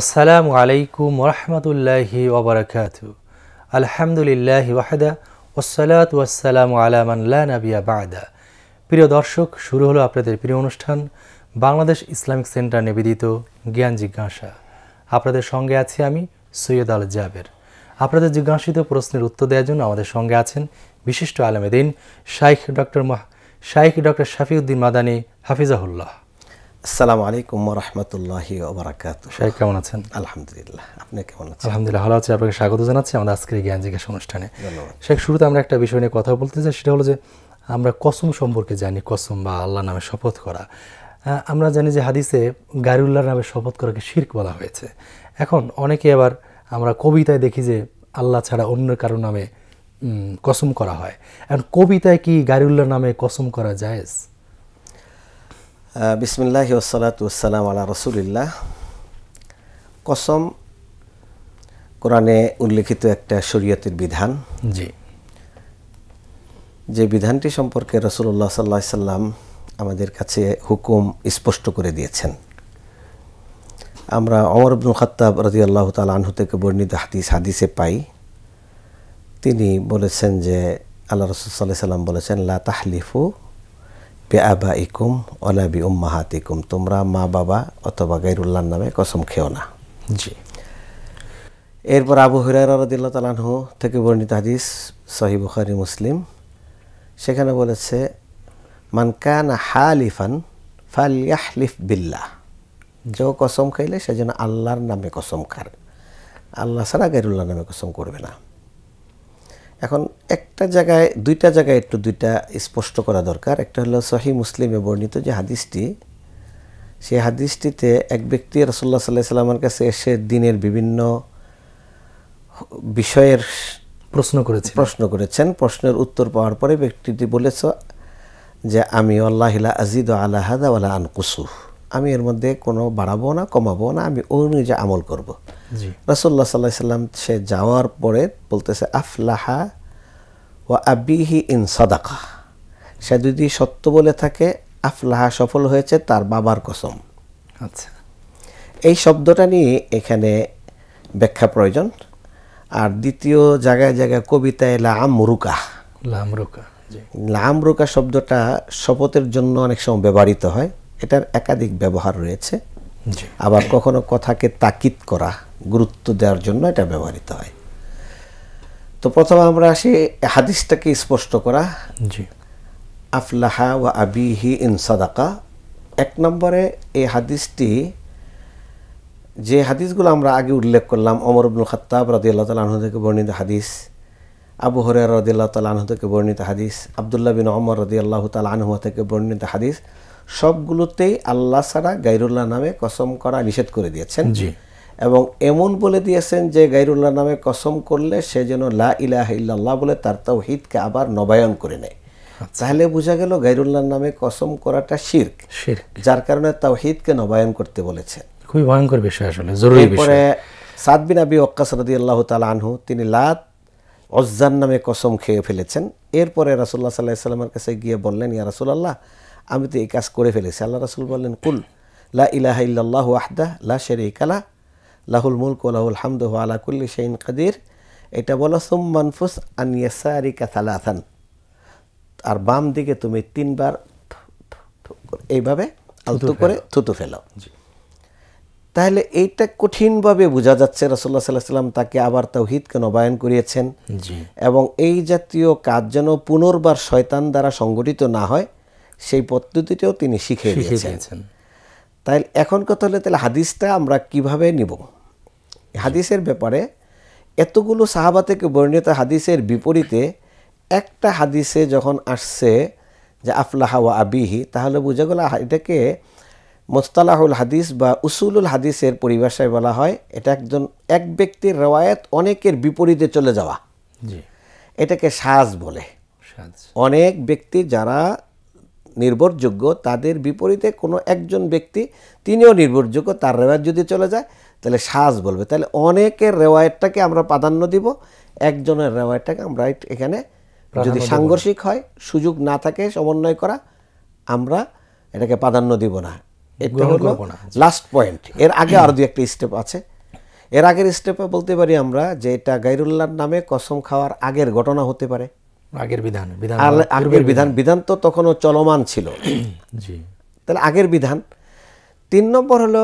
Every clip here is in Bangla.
আসসালামু আলাইকুম রহমতুল্লাহি ওবরাকাত আলহামদুলিল্লাহ ওয়াহদা ওসালাত ওয়াসালাম আলামান্লা নাবিয়া বাদা প্রিয় দর্শক শুরু হলো আপনাদের প্রিয় অনুষ্ঠান বাংলাদেশ ইসলামিক সেন্টার নিবেদিত জ্ঞান জিজ্ঞাসা আপনাদের সঙ্গে আছি আমি সৈয়দ আল জাবের আপনাদের জিজ্ঞাসিত প্রশ্নের উত্তর দেওয়ার জন্য আমাদের সঙ্গে আছেন বিশিষ্ট আলমেদিন শাইখ ডক্টর শাইখ ডক্টর শাফিউদ্দিন মাদানী হাফিজাহুল্লাহ আসসালামু আলাইকুম রহমতুল্লাহি ওবরাকাত সাহেব কেমন আছেন আলহামদুলিল্লাহ আপনি কেমন আছেন আলহামদুলিল্লাহ ভালো আছি আপনাকে স্বাগত জানাচ্ছি আমাদের আজকের জ্ঞান জিজ্ঞাসা অনুষ্ঠানে শেখ শুরুতে আমরা একটা বিষয় নিয়ে কথা বলতে চাই সেটা হলো যে আমরা কসম সম্পর্কে জানি কসম বা আল্লাহ নামে শপথ করা আমরা জানি যে হাদিসে গারিউল্লাহ নামে শপথ করাকে শির্ক বলা হয়েছে এখন অনেকে আবার আমরা কবিতায় দেখি যে আল্লাহ ছাড়া অন্য কারো নামে কসম করা হয় এখন কবিতায় কি গারিউল্লাহ নামে কসম করা যায় বিসমিল্লাহ ওসালাত ওসালাম আলা রসুলিল্লাহ কসম কোরআনে উল্লেখিত একটা শরীয়তের বিধান জি যে বিধানটি সম্পর্কে রসুল্লাহ সাল্লা সাল্লাম আমাদের কাছে হুকুম স্পষ্ট করে দিয়েছেন আমরা অমর আব্দুল খত্তাব রাজি আল্লাহ তাল আনহু থেকে বর্ণিত হাদিস হাদিসে পাই তিনি বলেছেন যে আল্লাহ রসুল সাল্লাহ সাল্লাম বলেছেন লা তাহলিফু বেআবা ইকুম ওলা বি উম্মাহাত ইকুম তোমরা মা বাবা অথবা গাইরুল্লাহর নামে কসম খেও না জি এরপর আবু হরিয়ারদিল্লা তালানহু থেকে বর্ণিত হাদিস সহি বুখারি মুসলিম সেখানে বলেছে মানকান হালিফান ফাল বিল্লাহ যে কসম খাইলে সে যেন আল্লাহর নামে কসম খার আল্লাহ ছাড়া গাইরুল্লাহ নামে কসম করবে না এখন একটা জায়গায় দুইটা জায়গায় একটু দুইটা স্পষ্ট করা দরকার একটা হলো সহি মুসলিমে বর্ণিত যে হাদিসটি সেই হাদিসটিতে এক ব্যক্তি রসল্লা সাল্লাহ সাল্লামের কাছে এসে দিনের বিভিন্ন বিষয়ের প্রশ্ন করেছে প্রশ্ন করেছেন প্রশ্নের উত্তর পাওয়ার পরে ব্যক্তিটি বলেছ যে আমি আল্লাহিলা আজিদ আল্লাহাদ আলা আনকুসুহ আমি এর মধ্যে কোনো বাড়াবো না কমাবো না আমি ওই অনুযায়ী আমল করবো রসল্লা সাল্লাহ সাল্লাম সে যাওয়ার পরে বলতেছে আফলাহা ও আবিহি ইন সদাকা সে যদি সত্য বলে থাকে আফলাহা সফল হয়েছে তার বাবার কসম আচ্ছা এই শব্দটা নিয়ে এখানে ব্যাখ্যা প্রয়োজন আর দ্বিতীয় জায়গায় জায়গায় কবিতায় লামরুকা লামরুকা লামরুকা শব্দটা শপথের জন্য অনেক সময় ব্যবহৃত হয় এটার একাধিক ব্যবহার রয়েছে আবার কখনো কথাকে তাকিদ করা গুরুত্ব দেওয়ার জন্য এটা ব্যবহৃত হয় তো প্রথমে আমরা আসি হাদিসটাকে স্পষ্ট করা জি আফলাহা ও আবিহি সাদাকা এক নম্বরে এই হাদিসটি যে হাদিসগুলো আমরা আগে উল্লেখ করলাম অমর আব্দুল খত্তাব রদিয়াল্লাহ তালাহ থেকে বর্ণিত হাদিস আবু হরিয়া তাল তালাহ থেকে বর্ণিত হাদিস আবদুল্লাহ বিন অমর রদি তাল তালাহ থেকে বর্ণিত হাদিস সবগুলোতেই আল্লাহ ছাড়া গাইরুল্লাহ নামে কসম করা নিষেধ করে দিয়েছেন জি এবং এমন বলে দিয়েছেন যে গাইরুল্লাহ নামে কসম করলে সে যেন লা ইলাহ ইল্লাল্লাহ বলে তার তাওহিদকে আবার নবায়ন করে নেয় আচ্ছা। তাহলে বোঝা গেল গাইরুল্লাহ নামে কসম করাটা শির্ক যার কারণে তাওহিদকে নবায়ন করতে বলেছেন খুবই ভয়ঙ্কর বিষয় আসলে জরুরি বিষয় সাদ বিন আবি ওক্কাস রাদিয়াল্লাহু তাআলা আনহু তিনি লাত অজ্জান নামে কসম খেয়ে ফেলেছেন এরপরে রাসূলুল্লাহ সাল্লাল্লাহু আলাইহি সাল্লামের কাছে গিয়ে বললেন ইয়া রাসূলুল্লাহ আমি তো এই কাজ করে ফেলেছি আল্লাহ রাসুল বললেন কুল লা ইলাহা ইল্লাল্লাহ আহদা লা কালা লাহুল মুলক লাহুল হামদ আলা কুল্লি শাইন কাদির এটা বলো সুম্মানফুস আনিয়াসারিকা থালাথান আর বাম দিকে তুমি তিনবার এইভাবে আলতো করে থুতু ফেলো তাহলে এইটা কঠিনভাবে বোঝা যাচ্ছে রসল্লা সাল্লাহ সাল্লাম তাকে আবার কে নবায়ন করিয়েছেন এবং এই জাতীয় কাজ যেন পুনর্বার শয়তান দ্বারা সংগঠিত না হয় সেই পদ্ধতিটাও তিনি শিখে দিয়েছেন তাই এখন কথা হলে তাহলে হাদিসটা আমরা কিভাবে নিব হাদিসের ব্যাপারে এতগুলো সাহাবা থেকে বর্ণিত হাদিসের বিপরীতে একটা হাদিসে যখন আসছে যে আফলাহা ওয়া আবিহি তাহলে বোঝা গেল এটাকে মোস্তালাহুল হাদিস বা উসুলুল হাদিসের পরিভাষায় বলা হয় এটা একজন এক ব্যক্তির রেওয়ায়ত অনেকের বিপরীতে চলে যাওয়া এটাকে সাজ বলে অনেক ব্যক্তি যারা নির্ভরযোগ্য তাদের বিপরীতে কোনো একজন ব্যক্তি তিনিও নির্ভরযোগ্য তার রেওয়ায়ত যদি চলে যায় তাহলে সাজ বলবে তাহলে অনেকের রেওয়ায়তটাকে আমরা প্রাধান্য দিব একজনের রেওয়ায়তটাকে আমরা এখানে যদি সাংঘর্ষিক হয় সুযোগ না থাকে সমন্বয় করা আমরা এটাকে প্রাধান্য দিব না এটা হলো লাস্ট পয়েন্ট এর আগে আরও দুই একটা স্টেপ আছে এর আগের স্টেপে বলতে পারি আমরা যে এটা গাইরুল্লাহর নামে কসম খাওয়ার আগের ঘটনা হতে পারে আগের বিধান বিধান আগের বিধান বিধান তো তখনও চলমান ছিল জি তাহলে আগের বিধান তিন নম্বর হলো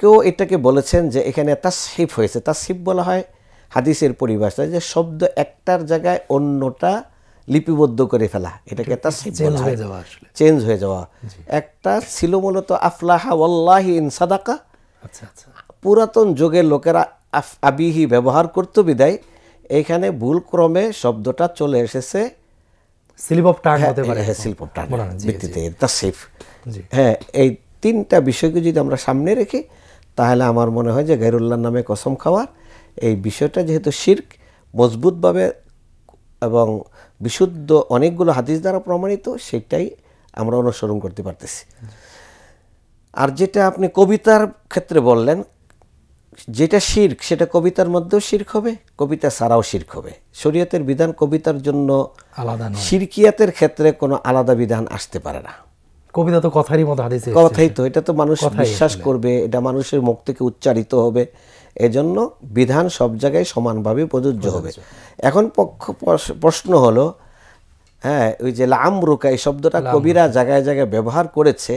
কেউ এটাকে বলেছেন যে এখানে তাসহিফ হয়েছে তাসহিফ বলা হয় হাদিসের পরিভাষায় যে শব্দ একটার জায়গায় অন্যটা লিপিবদ্ধ করে ফেলা এটাকে তাসহিফ চেঞ্জ হয়ে যাওয়া একটা ছিল মূলত আফলাহা ওয়াল্লাহি ইন সাদাকা আচ্ছা, আচ্ছা। পুরাতন যুগের লোকেরা আবিহি ব্যবহার করতো বিদায় এইখানে ভুল ক্রমে শব্দটা চলে এসেছে স্লিপ অফ টার্ন হতে পারে হ্যাঁ স্লিপ অফ টার্ন ভিত্তিতে দ্য সেফ হ্যাঁ এই তিনটা বিষয়কে যদি আমরা সামনে রেখি তাহলে আমার মনে হয় যে গাইরুল্লাহর নামে কসম খাওয়ার এই বিষয়টা যেহেতু শির্ক মজবুতভাবে এবং বিশুদ্ধ অনেকগুলো হাদিস দ্বারা প্রমাণিত সেটাই আমরা অনুসরণ করতে পারতেছি আর যেটা আপনি কবিতার ক্ষেত্রে বললেন যেটা শির্ক সেটা কবিতার মধ্যেও শির্ক হবে কবিতা ছাড়াও শির্ক হবে শরীয়তের বিধান কবিতার জন্য আলাদা শিরকিয়াতের ক্ষেত্রে কোনো আলাদা বিধান আসতে পারে না কবিতা তো কথারই মতো কথাই তো এটা তো মানুষ বিশ্বাস করবে এটা মানুষের মুখ থেকে উচ্চারিত হবে এজন্য বিধান সব জায়গায় সমানভাবে প্রযোজ্য হবে এখন পক্ষ প্রশ্ন হলো হ্যাঁ ওই যে লাম রুকা এই শব্দটা কবিরা জায়গায় জায়গায় ব্যবহার করেছে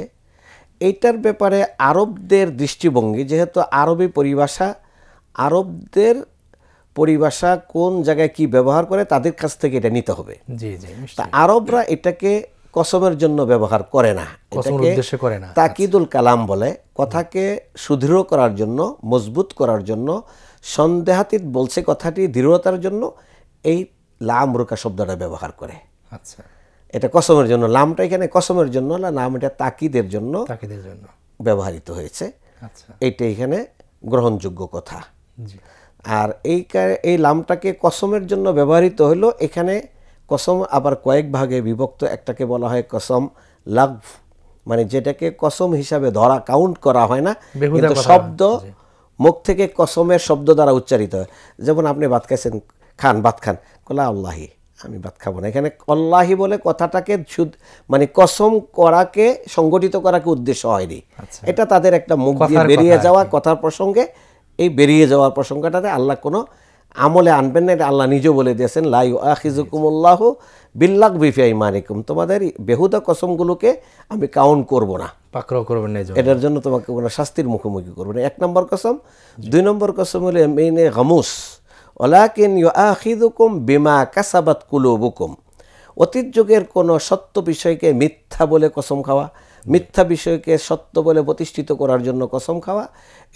এইটার ব্যাপারে আরবদের দৃষ্টিভঙ্গি যেহেতু আরবি পরিভাষা আরবদের পরিভাষা কোন জায়গায় কি ব্যবহার করে তাদের কাছ থেকে এটা নিতে হবে জি জি আরবরা এটাকে কসমের জন্য ব্যবহার করে না করে না তাকিদুল আচ্ছা। কালাম বলে কথাকে সুদৃঢ় করার জন্য মজবুত করার জন্য সন্দেহাতীত বলছে কথাটি দৃঢ়তার জন্য এই লাম রুকা শব্দটা ব্যবহার করে আচ্ছা এটা কসমের জন্য লামটা এখানে কসমের জন্য না নাম এটা তাকিদের জন্য তাকিদের জন্য ব্যবহৃত হয়েছে আচ্ছা। এটা এখানে গ্রহণযোগ্য কথা আর এই এই লামটাকে কসমের জন্য ব্যবহৃত হলো এখানে কসম আবার কয়েক ভাগে বিভক্ত একটাকে বলা হয় কসম লাভ মানে যেটাকে কসম হিসাবে ধরা কাউন্ট করা হয় না কিন্তু শব্দ মুখ থেকে কসমের শব্দ দ্বারা উচ্চারিত হয় যেমন আপনি ভাত খাইছেন খান ভাত খান কলা আল্লাহি আমি ভাত খাবো না এখানে কল্লাহি বলে কথাটাকে মানে কসম করাকে সংগঠিত করাকে উদ্দেশ্য হয়নি আচ্ছা। এটা তাদের একটা মুখ দিয়ে বেরিয়ে যাওয়া কথার প্রসঙ্গে এই বেরিয়ে যাওয়ার প্রসঙ্গটাতে আল্লাহ কোনো আমলে আনবেন না এটা আল্লাহ নিজেও বলে দিয়েছেন লাই আহিজুকুমুল্লাহ বিল্লাক বিফিয়াই মানিকুম তোমাদের বেহুদা কসমগুলোকে আমি কাউন্ট করব না পাকড়াও করবেন না এটার জন্য তোমাকে কোনো শাস্তির মুখোমুখি করবো না এক নম্বর কসম দুই নম্বর কসম হলে মেইনে গামুস ওলাকিন ইউ আহিদুকুম বিমা কাসাবাত কুলুবুকুম অতীত যুগের কোনো সত্য বিষয়কে মিথ্যা বলে কসম খাওয়া মিথ্যা বিষয়কে সত্য বলে প্রতিষ্ঠিত করার জন্য কসম খাওয়া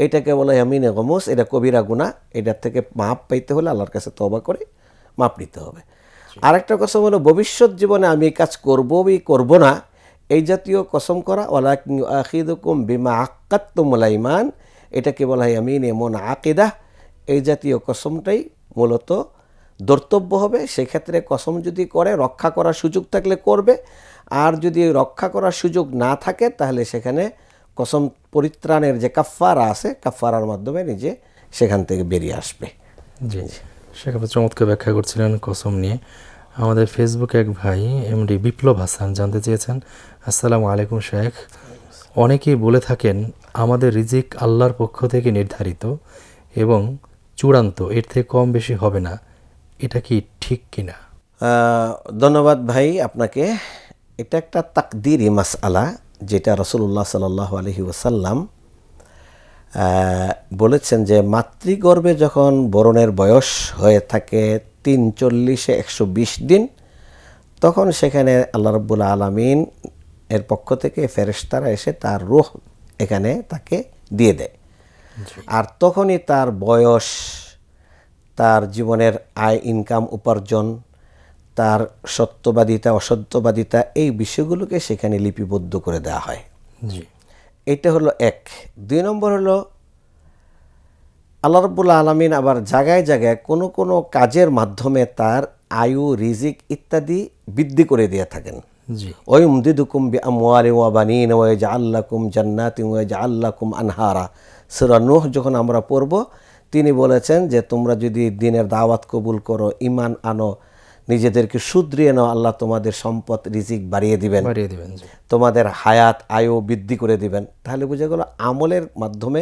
এটাকে বলে আমিনে গমস এটা কবিরা গুণা এটার থেকে মাপ পাইতে হলে আল্লাহর কাছে তবা করে মাপ নিতে হবে আরেকটা কসম হলো ভবিষ্যৎ জীবনে আমি কাজ বি করব না এই জাতীয় কসম করা ওলাকিং আহিদুকুম বিমা আক্কাত্তমলাইমান এটাকে বলা হয় আমিন এমন আকিদাহ এই জাতীয় কসমটাই মূলত দর্তব্য হবে সেক্ষেত্রে কসম যদি করে রক্ষা করার সুযোগ থাকলে করবে আর যদি রক্ষা করার সুযোগ না থাকে তাহলে সেখানে কসম পরিত্রাণের যে কাফারা আছে কাফারার মাধ্যমে নিজে সেখান থেকে বেরিয়ে আসবে জি জি সেখানে চমৎকার ব্যাখ্যা করছিলেন কসম নিয়ে আমাদের ফেসবুকে এক ভাই এমডি বিপ্লব হাসান জানতে চেয়েছেন আসসালামু আলাইকুম শেখ অনেকেই বলে থাকেন আমাদের রিজিক আল্লাহর পক্ষ থেকে নির্ধারিত এবং চূড়ান্ত এর থেকে কম বেশি হবে না এটা কি ঠিক কিনা ধন্যবাদ ভাই আপনাকে এটা একটা তাকদির মাস আলা যেটা রসুল্লাহ সাল আলহি ওসাল্লাম বলেছেন যে মাতৃগর্ভে যখন বরণের বয়স হয়ে থাকে তিন চল্লিশে একশো বিশ দিন তখন সেখানে আল্লাহ রব্বুল আলমিন এর পক্ষ থেকে ফেরেস্তারা এসে তার রোহ এখানে তাকে দিয়ে দেয় আর তখনই তার বয়স তার জীবনের আয় ইনকাম উপার্জন তার সত্যবাদিতা অসত্যবাদিতা এই বিষয়গুলোকে সেখানে লিপিবদ্ধ করে দেওয়া হয় এটা হলো এক দুই নম্বর হলো আল্লাহ রব্বুল আলমিন আবার জায়গায় জায়গায় কোনো কোনো কাজের মাধ্যমে তার আয়ু রিজিক ইত্যাদি বৃদ্ধি করে দিয়ে থাকেন ওয়ুম দিদুকুম বি আমওয়ালি ওয়া বানিন ওয়া জাআল্লাকুম জান্নাতিন ওয়া জাআল্লাকুম আনহারা নুহ যখন আমরা পড়ব তিনি বলেছেন যে তোমরা যদি দিনের দাওয়াত কবুল করো ইমান আনো নিজেদেরকে শুধরিয়ে নাও আল্লাহ তোমাদের সম্পদ রিজিক বাড়িয়ে দিবেন দিবেন তোমাদের হায়াত আয়ু বৃদ্ধি করে দিবেন তাহলে বোঝা গেল আমলের মাধ্যমে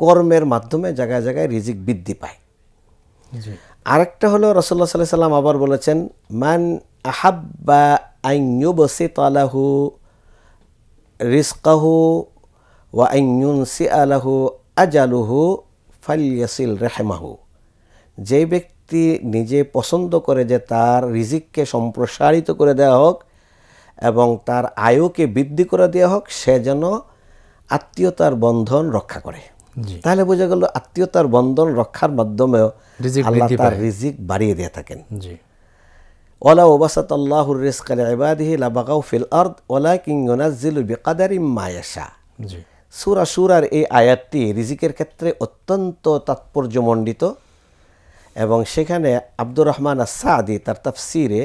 কর্মের মাধ্যমে জায়গায় জায়গায় রিজিক বৃদ্ধি পায় আরেকটা হলো রসল্লা সাল্লাহ সাল্লাম আবার বলেছেন মান আহাব্বা আইন বসে তালাহু রিস্কাহু ওয়া আইন আলাহু আজালুহু ফালিয়াসিল রেহেমাহু যে ব্যক্তি নিজে পছন্দ করে যে তার রিজিককে সম্প্রসারিত করে দেওয়া হোক এবং তার আয়ুকে বৃদ্ধি করে দেওয়া হোক সে যেন আত্মীয়তার বন্ধন রক্ষা করে তাহলে বোঝা গেল আত্মীয়তার বন্ধন রক্ষার মাধ্যমেও আল্লাহ তার রিজিক বাড়িয়ে দিয়ে থাকেন ওলা ওবাসাত আল্লাহুর রিজকাল ইবাদিহি লাবাগাউ ফিল আরদ ওয়ালাকিন ইউনাজ্জিলু বিকাদারিম মা জি সুরা সুরার এই আয়াতটি রিজিকের ক্ষেত্রে অত্যন্ত তাৎপর্যমণ্ডিত এবং সেখানে আব্দুর রহমান আসাদি তার তাফসিরে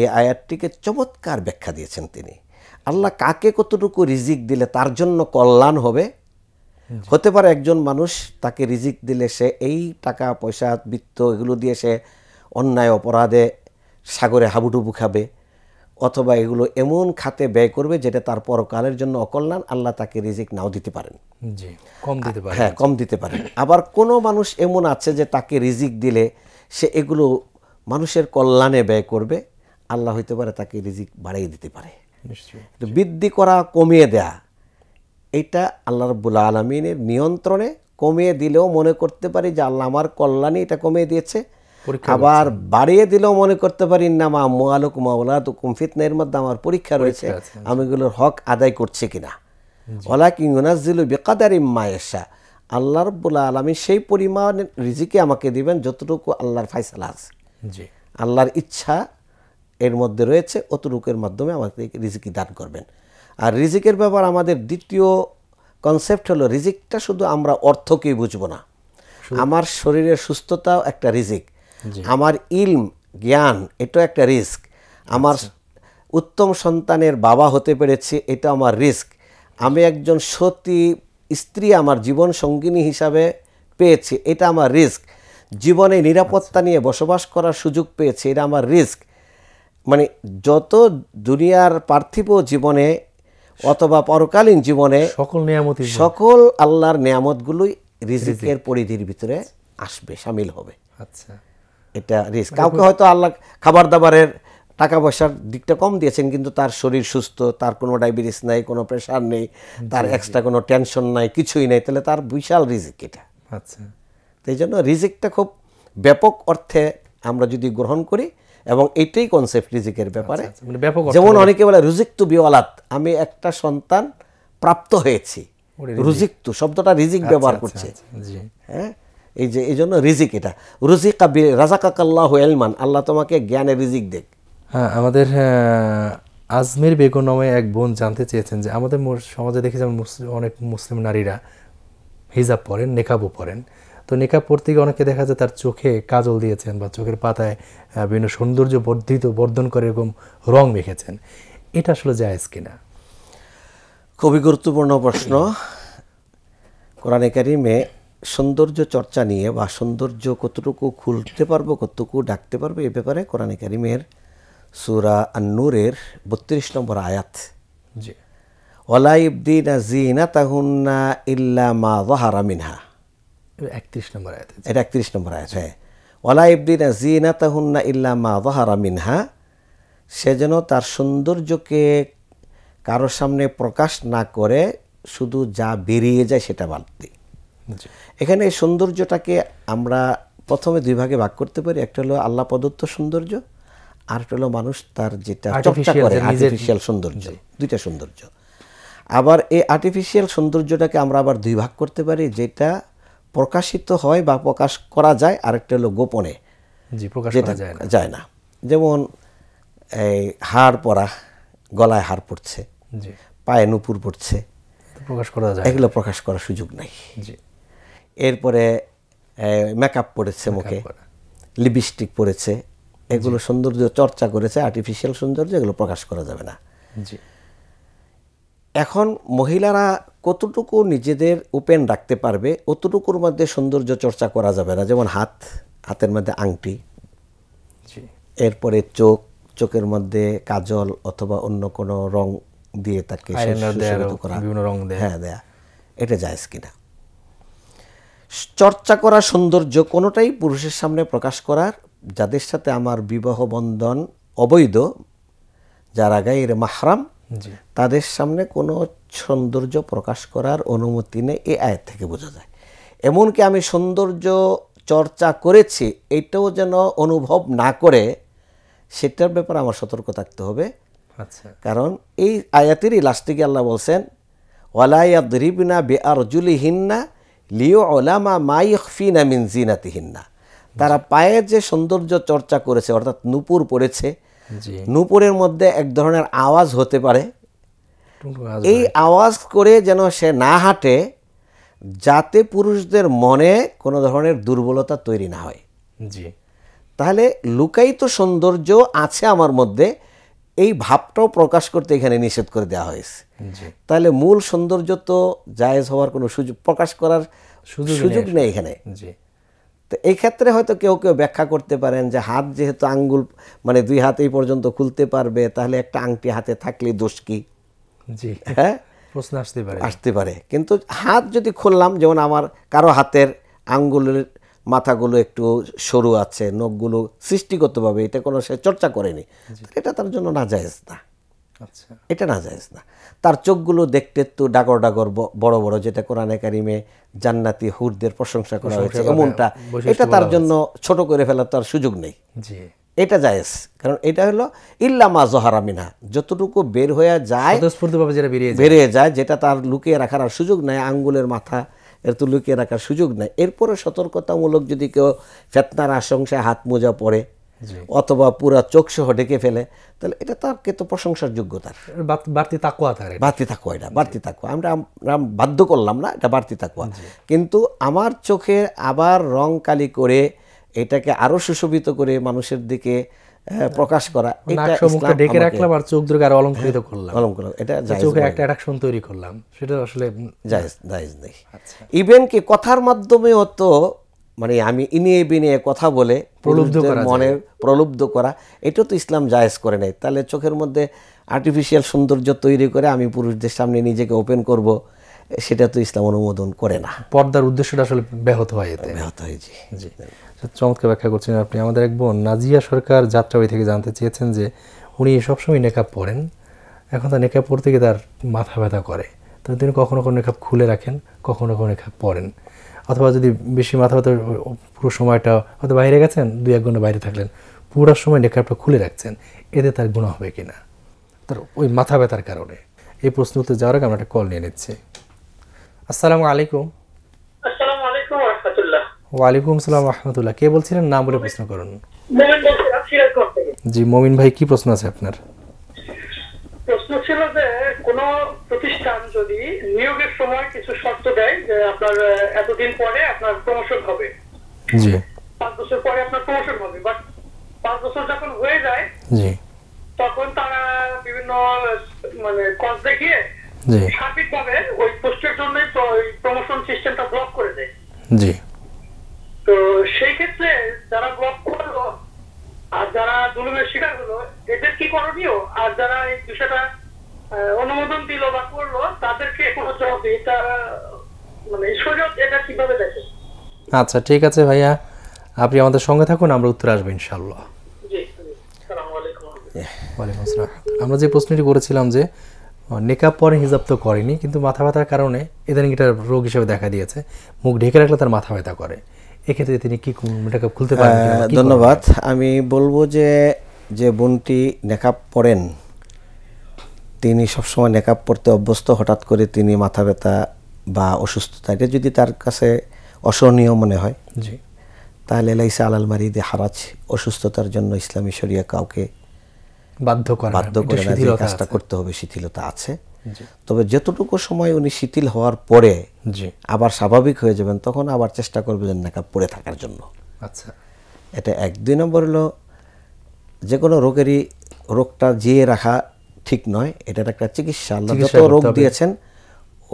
এই আয়াতটিকে চমৎকার ব্যাখ্যা দিয়েছেন তিনি আল্লাহ কাকে কতটুকু রিজিক দিলে তার জন্য কল্যাণ হবে হতে পারে একজন মানুষ তাকে রিজিক দিলে সে এই টাকা পয়সা বৃত্ত এগুলো দিয়ে সে অন্যায় অপরাধে সাগরে হাবুডুবু খাবে অথবা এগুলো এমন খাতে ব্যয় করবে যেটা তার পরকালের জন্য অকল্যাণ আল্লাহ তাকে রিজিক নাও দিতে পারেন কম দিতে হ্যাঁ কম দিতে পারেন আবার কোনো মানুষ এমন আছে যে তাকে রিজিক দিলে সে এগুলো মানুষের কল্যাণে ব্যয় করবে আল্লাহ হইতে পারে তাকে রিজিক বাড়িয়ে দিতে পারে বৃদ্ধি করা কমিয়ে দেয়া এটা আল্লাহ রব্বুল আলমিনের নিয়ন্ত্রণে কমিয়ে দিলেও মনে করতে পারি যে আল্লাহ আমার কল্যাণে এটা কমিয়ে দিয়েছে আবার বাড়িয়ে দিলেও মনে করতে পারি না মা মোয়ালুক মাওলাদ তো এর মধ্যে আমার পরীক্ষা রয়েছে আমি এগুলোর হক আদায় করছি কিনা ওলা কিংনাস দিল বেকাদারি মায়েশা আল্লাহ রব্বুল্লা আলমী সেই পরিমাণ রিজিকে আমাকে দিবেন যতটুকু আল্লাহর ফাইসালা আছে আল্লাহর ইচ্ছা এর মধ্যে রয়েছে অতটুকের মাধ্যমে আমাকে রিজিকি দান করবেন আর রিজিকের ব্যাপার আমাদের দ্বিতীয় কনসেপ্ট হলো রিজিকটা শুধু আমরা অর্থকেই বুঝবো না আমার শরীরের সুস্থতাও একটা রিজিক আমার ইলম জ্ঞান এটা একটা রিস্ক আমার আচ্ছা। উত্তম সন্তানের বাবা হতে পেরেছি এটা আমার রিস্ক আমি একজন সতী স্ত্রী আমার জীবন সঙ্গিনী হিসাবে পেয়েছি এটা আমার রিস্ক জীবনে নিরাপত্তা আচ্ছা। নিয়ে বসবাস করার সুযোগ পেয়েছি এটা আমার রিস্ক মানে যত দুনিয়ার পার্থিব জীবনে অথবা পরকালীন জীবনে সকল নিয়ামত সকল আল্লাহর নিয়ামতগুলোই রিজিকের পরিধির ভিতরে আসবে সামিল হবে আচ্ছা এটা রিস্ক কাউকে হয়তো আল্লাহ খাবার দাবারের টাকা পয়সার দিকটা কম দিয়েছেন কিন্তু তার শরীর সুস্থ তার কোনো ডায়াবেটিস নাই কোনো প্রেশার নেই তার এক্সট্রা কোনো টেনশন নাই কিছুই নাই তাহলে তার বিশাল রিজিক এটা আচ্ছা এই জন্য রিজিকটা খুব ব্যাপক অর্থে আমরা যদি গ্রহণ করি এবং এটাই কনসেপ্ট রিজিকের ব্যাপারে আচ্ছা, আচ্ছা, মানে যেমন অনেকে বলে রুজিক তু বিওয়ালাত আমি একটা সন্তান প্রাপ্ত হয়েছি রুজিক তু শব্দটা রিজিক আচ্ছা, ব্যবহার করছে হ্যাঁ এই যে এই জন্য রিজিক এটা রুজিক রাজাকাকাল্লাহ এলমান আল্লাহ তোমাকে জ্ঞানে রিজিক দেখ হ্যাঁ আমাদের হ্যাঁ, আজমির বেগুনময় এক বোন জানতে চেয়েছেন যে আমাদের সমাজে দেখি যেমন অনেক মুসলিম নারীরা হিজাব পরেন নেকাবও পরেন তো নেকাব পরতে গিয়ে অনেকে দেখা যায় তার চোখে কাজল দিয়েছেন বা চোখের পাতায় বিভিন্ন সৌন্দর্য বর্ধিত বর্ধন করে এরকম রং মেখেছেন এটা আসলে জায়েজ কিনা খুবই গুরুত্বপূর্ণ প্রশ্ন কোরআনে মেয়ে সৌন্দর্য চর্চা নিয়ে বা সৌন্দর্য কতটুকু খুলতে পারবো কতটুকু ডাকতে পারবো এ ব্যাপারে কোরআনে কারিমের সুরা আন্নুরের বত্রিশ নম্বর আয়াত জি ওলাইবদিনা জিনা তাহুন্না ইল্লা মা জহারা মিনহা একত্রিশ নম্বর আয়াত এটা একত্রিশ নম্বর আয়াত হ্যাঁ ওলা ওলাইবদিনা জিনা তাহুন্না ইল্লা মা জহারা মিনহা সে যেন তার সৌন্দর্যকে কারোর সামনে প্রকাশ না করে শুধু যা বেরিয়ে যায় সেটা বাদ দিই এখানে সৌন্দর্যটাকে আমরা প্রথমে দুই ভাগে ভাগ করতে পারি একটা হলো আল্লাহ প্রদত্ত সৌন্দর্য আর একটা হলো মানুষ তার যেটা চর্চা করে আর্টিফিশিয়াল সৌন্দর্য দুইটা সৌন্দর্য আবার এই আর্টিফিশিয়াল সৌন্দর্যটাকে আমরা আবার দুই ভাগ করতে পারি যেটা প্রকাশিত হয় বা প্রকাশ করা যায় আরেকটা হলো গোপনে যায় না যেমন এই হাড় পরা গলায় হাড় পড়ছে পায়ে নুপুর পড়ছে প্রকাশ করা যায় এগুলো প্রকাশ করার সুযোগ নাই এরপরে মেকআপ পড়েছে মুখে লিপস্টিক পড়েছে এগুলো সৌন্দর্য চর্চা করেছে আর্টিফিশিয়াল সৌন্দর্য এগুলো প্রকাশ করা যাবে না এখন মহিলারা কতটুকু নিজেদের ওপেন রাখতে পারবে অতটুকুর মধ্যে সৌন্দর্য চর্চা করা যাবে না যেমন হাত হাতের মধ্যে আংটি এরপরে চোখ চোখের মধ্যে কাজল অথবা অন্য কোনো রং দিয়ে তাকে করা হ্যাঁ দেয়া এটা যায় কিনা চর্চা করা সৌন্দর্য কোনোটাই পুরুষের সামনে প্রকাশ করার যাদের সাথে আমার বিবাহ বন্ধন অবৈধ যারা গায়ের মাহরাম তাদের সামনে কোনো সৌন্দর্য প্রকাশ করার অনুমতি নেই এ আয় থেকে বোঝা যায় এমনকি আমি সৌন্দর্য চর্চা করেছি এটাও যেন অনুভব না করে সেটার ব্যাপারে আমার সতর্ক থাকতে হবে আচ্ছা কারণ এই আয়াতেরই লাস্টিকে আল্লাহ বলছেন ওয়ালাইয়া দরিবিনা বে আর জুলি হিন্না লিও ওলামা ফিনা মিন জিনাতিহিন্না তারা পায়ের যে সৌন্দর্য চর্চা করেছে অর্থাৎ নূপুর পড়েছে নূপুরের মধ্যে এক ধরনের আওয়াজ হতে পারে এই আওয়াজ করে যেন সে না হাঁটে যাতে পুরুষদের মনে কোনো ধরনের দুর্বলতা তৈরি না হয় জি তাহলে লুকায়িত সৌন্দর্য আছে আমার মধ্যে এই ভাবটাও প্রকাশ করতে এখানে নিষেধ করে দেওয়া হয়েছে তাহলে মূল সৌন্দর্য তো জায়েজ হওয়ার কোনো সুযোগ প্রকাশ করার সুযোগ নেই এখানে তো এই ক্ষেত্রে হয়তো কেউ কেউ ব্যাখ্যা করতে পারেন যে হাত যেহেতু আঙ্গুল মানে দুই হাত এই পর্যন্ত খুলতে পারবে তাহলে একটা আংটি হাতে থাকলে দোষ কি জি হ্যাঁ প্রশ্ন আসতে পারে আসতে পারে কিন্তু হাত যদি খুললাম যেমন আমার কারো হাতের আঙ্গুলের মাথাগুলো একটু সরু আছে নখগুলো সৃষ্টিগতভাবে এটা কোনো সে চর্চা করেনি এটা তার জন্য না যায়জ না আচ্ছা এটা না যায়জ না তার চোখগুলো দেখতে তো ডাগর ডাগর বড় বড় যেটা কোরআনে কারিমে জান্নাতি হুরদের প্রশংসা করা হয়েছে এমনটা এটা তার জন্য ছোট করে ফেলার তার সুযোগ নেই এটা জায়েজ কারণ এটা হলো ইল্লামা জহারা মিনা যতটুকু বের হয়ে যায় বেরিয়ে যায় যেটা তার লুকিয়ে রাখার আর সুযোগ নেয় আঙ্গুলের মাথা এর তো লুকিয়ে রাখার সুযোগ নেই এরপরে সতর্কতামূলক যদি কেউ ফেতনার আশংসায় হাত মোজা পরে অথবা পুরা চোখ সহ ডেকে ফেলে তাহলে এটা কে তো প্রশংসার যোগ্যতার বাড়তি তাকুয়া তার বাড়তি তাকুয়া এটা বাড়তি তাকুয়া আমরা বাধ্য করলাম না এটা বাড়তি তাকুয়া কিন্তু আমার চোখে আবার রং কালি করে এটাকে আরও সুশোভিত করে মানুষের দিকে হ্যাঁ, প্রকাশ করা ডেকে রাখলাম আর চোখ দুর্গ আরো অলঙ্কৃত করলাম হ্যাঁ, অলঙ্কৃত এটা চোখে একটা অ্যাডাকশন তৈরি করলাম সেটা আসলে জায়েজ নেই আচ্ছা। ইভেন কি কথার মাধ্যমে তো মানে আমি ইনিয়ে বিনিয়ে কথা বলে প্রলুব্ধ মনে প্রলুব্ধ করা এটা তো ইসলাম জায়েজ করে নেয় তাহলে চোখের মধ্যে আর্টিফিশিয়াল সৌন্দর্য তৈরি করে আমি পুরুষদের সামনে নিজেকে ওপেন করব সেটা তো ইসলাম অনুমোদন করে না পর্দার উদ্দেশ্যটা আসলে ব্যাহত হয় ব্যাহত হয়েছে জি চমৎকার ব্যাখ্যা করছেন আপনি আমাদের এক বোন নাজিয়া সরকার যাত্রাবাড়ি থেকে জানতে চেয়েছেন যে উনি সবসময় নেকাপ পরেন এখন তার নেকাপ পড়তে গিয়ে তার মাথা ব্যথা করে তো তিনি কখনো কখনো নেকাপ খুলে রাখেন কখনো কখনো নেকাপ পড়েন অথবা যদি বেশি মাথা ব্যথা পুরো সময়টা হয়তো বাইরে গেছেন দুই এক ঘন্টা বাইরে থাকলেন পুরো সময় নেকাপটা খুলে রাখছেন এতে তার গুণ হবে কি না তার ওই মাথা ব্যথার কারণে এই প্রশ্ন উত্তর যাওয়ার আগে আমরা একটা কল নিয়ে নিচ্ছি আসসালামু আলাইকুম ওয়ালাইকুম আসসালাম রহমতুল্লাহ কে বলছিলেন না বলে প্রশ্ন করুন জি মমিন ভাই কি প্রশ্ন আছে আপনার প্রশ্ন ছিল যে কোন প্রতিষ্ঠান যদি নিয়োগের সময় কিছু শর্ত দেয় যে আপনার এতদিন পরে আপনার প্রমোশন হবে জি পাঁচ বছর পরে আপনার প্রমোশন হবে বাট পাঁচ বছর যখন হয়ে যায় জি তখন তারা বিভিন্ন মানে কজ দেখিয়ে জি সার্বিকভাবে ওই পোস্টের জন্যই প্রমোশন সিস্টেমটা ব্লক করে দেয় জি তো সেই ক্ষেত্রে যারা ব্লক করলো আর যারা জুলুমের শিকার হলো এদের কি করণীয় আর যারা এই বিষয়টা অনুমোদন দিল বা করলো তাদেরকে কোনো জবাব জবাবদিহিতা মানে সুযোগ এটা কিভাবে দেখে আচ্ছা ঠিক আছে ভাইয়া আপনি আমাদের সঙ্গে থাকুন আমরা উত্তর আসবো ইনশাল্লাহ আমরা যে প্রশ্নটি করেছিলাম যে নেকাব পরে হিজাব তো করেনি কিন্তু মাথা ব্যথার কারণে ইদানিং এটা রোগ হিসেবে দেখা দিয়েছে মুখ ঢেকে রাখলে তার মাথা ব্যথা করে এক্ষেত্রে তিনি কি মেকআপ খুলতে পারেন ধন্যবাদ আমি বলবো যে যে বোনটি মেকআপ পরেন তিনি সবসময় মেকআপ পরতে অভ্যস্ত হঠাৎ করে তিনি মাথা ব্যথা বা অসুস্থতা এটা যদি তার কাছে অসহনীয় মনে হয় জি তাহলে লাইসা আলাল দে হারাজ অসুস্থতার জন্য ইসলামী শরিয়া কাউকে বাধ্য করা বাধ্য করে কাজটা করতে হবে শিথিলতা আছে তবে যতটুকু সময় উনি শিথিল হওয়ার পরে আবার স্বাভাবিক হয়ে যাবেন তখন আবার চেষ্টা করবেন নেকাব পরে থাকার জন্য আচ্ছা এটা এক দুই নম্বর হলো যে কোনো রোগেরই রোগটা জিয়ে রাখা ঠিক নয় এটার একটা চিকিৎসা আল্লাহ যত রোগ দিয়েছেন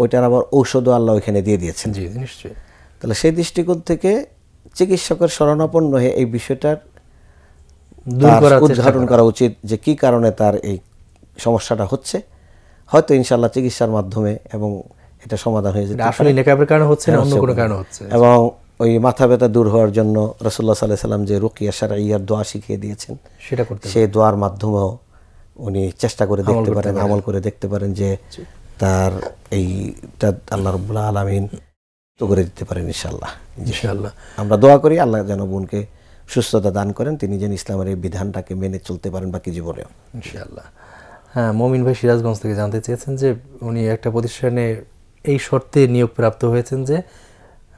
ওইটার আবার ঔষধও আল্লাহ ওইখানে দিয়ে দিয়েছেন জি নিশ্চয়ই তাহলে সেই দৃষ্টিকোণ থেকে চিকিৎসকের শরণাপন্ন হয়ে এই বিষয়টার উদ্ঘাটন করা উচিত যে কি কারণে তার এই সমস্যাটা হচ্ছে হয়তো ইনশাল্লাহ চিকিৎসার মাধ্যমে এবং এটা সমাধান হয়ে যেতে আসলে নেকাবের কারণে হচ্ছে না হ্যাঁ, অন্য কোনো কারণে হচ্ছে এবং ওই মাথা ব্যথা দূর হওয়ার জন্য রসুল্লাহ সাল্লাহ সাল্লাম যে রুকিয়া সারা ইয়ার দোয়া শিখিয়ে দিয়েছেন সেটা করতে সেই দোয়ার মাধ্যমেও উনি চেষ্টা করে দেখতে পারেন আমল করে দেখতে পারেন যে তার এইটা আল্লাহ রবুল্লাহ আলমিন তো করে দিতে পারেন ইনশাল্লাহ ইনশাল্লাহ আমরা দোয়া করি আল্লাহ যেন বোনকে সুস্থতা দান করেন তিনি যেন ইসলামের এই বিধানটাকে মেনে চলতে পারেন বাকি জীবনেও ইনশাল্লাহ হ্যাঁ মমিন ভাই সিরাজগঞ্জ থেকে জানতে চেয়েছেন যে উনি একটা প্রতিষ্ঠানে এই শর্তে নিয়োগপ্রাপ্ত হয়েছেন যে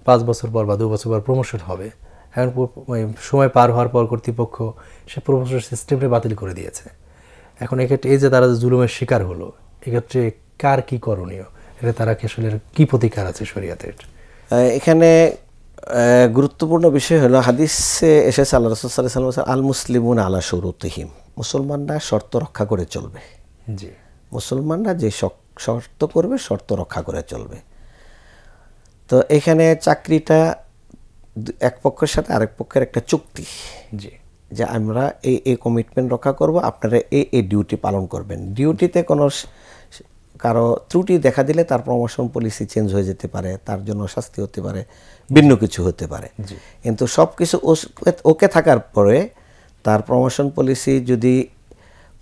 পাঁচ বছর পর বা দু বছর পর প্রমোশন হবে এখন সময় পার হওয়ার পর কর্তৃপক্ষ সে প্রমোশন সিস্টেমটা বাতিল করে দিয়েছে এখন এক্ষেত্রে এই যে তারা জুলুমের শিকার হলো এক্ষেত্রে কার কি করণীয় এটা তারা কি আসলে কী প্রতিকার আছে শরিয়াতে এখানে গুরুত্বপূর্ণ বিষয় হলো হাদিসে এসেছে আল্লাহ রসুল সাল্লাহ সাল্লাম আল মুসলিমুন আলা সৌরতহিম মুসলমানরা শর্ত রক্ষা করে চলবে মুসলমানরা যে শর্ত করবে শর্ত রক্ষা করে চলবে তো এখানে চাকরিটা এক পক্ষের সাথে আরেক পক্ষের একটা চুক্তি জি যে আমরা এই এই কমিটমেন্ট রক্ষা করব আপনারা এই এই ডিউটি পালন করবেন ডিউটিতে কোনো কারো ত্রুটি দেখা দিলে তার প্রমোশন পলিসি চেঞ্জ হয়ে যেতে পারে তার জন্য শাস্তি হতে পারে ভিন্ন কিছু হতে পারে কিন্তু সব কিছু ওকে থাকার পরে তার প্রমোশন পলিসি যদি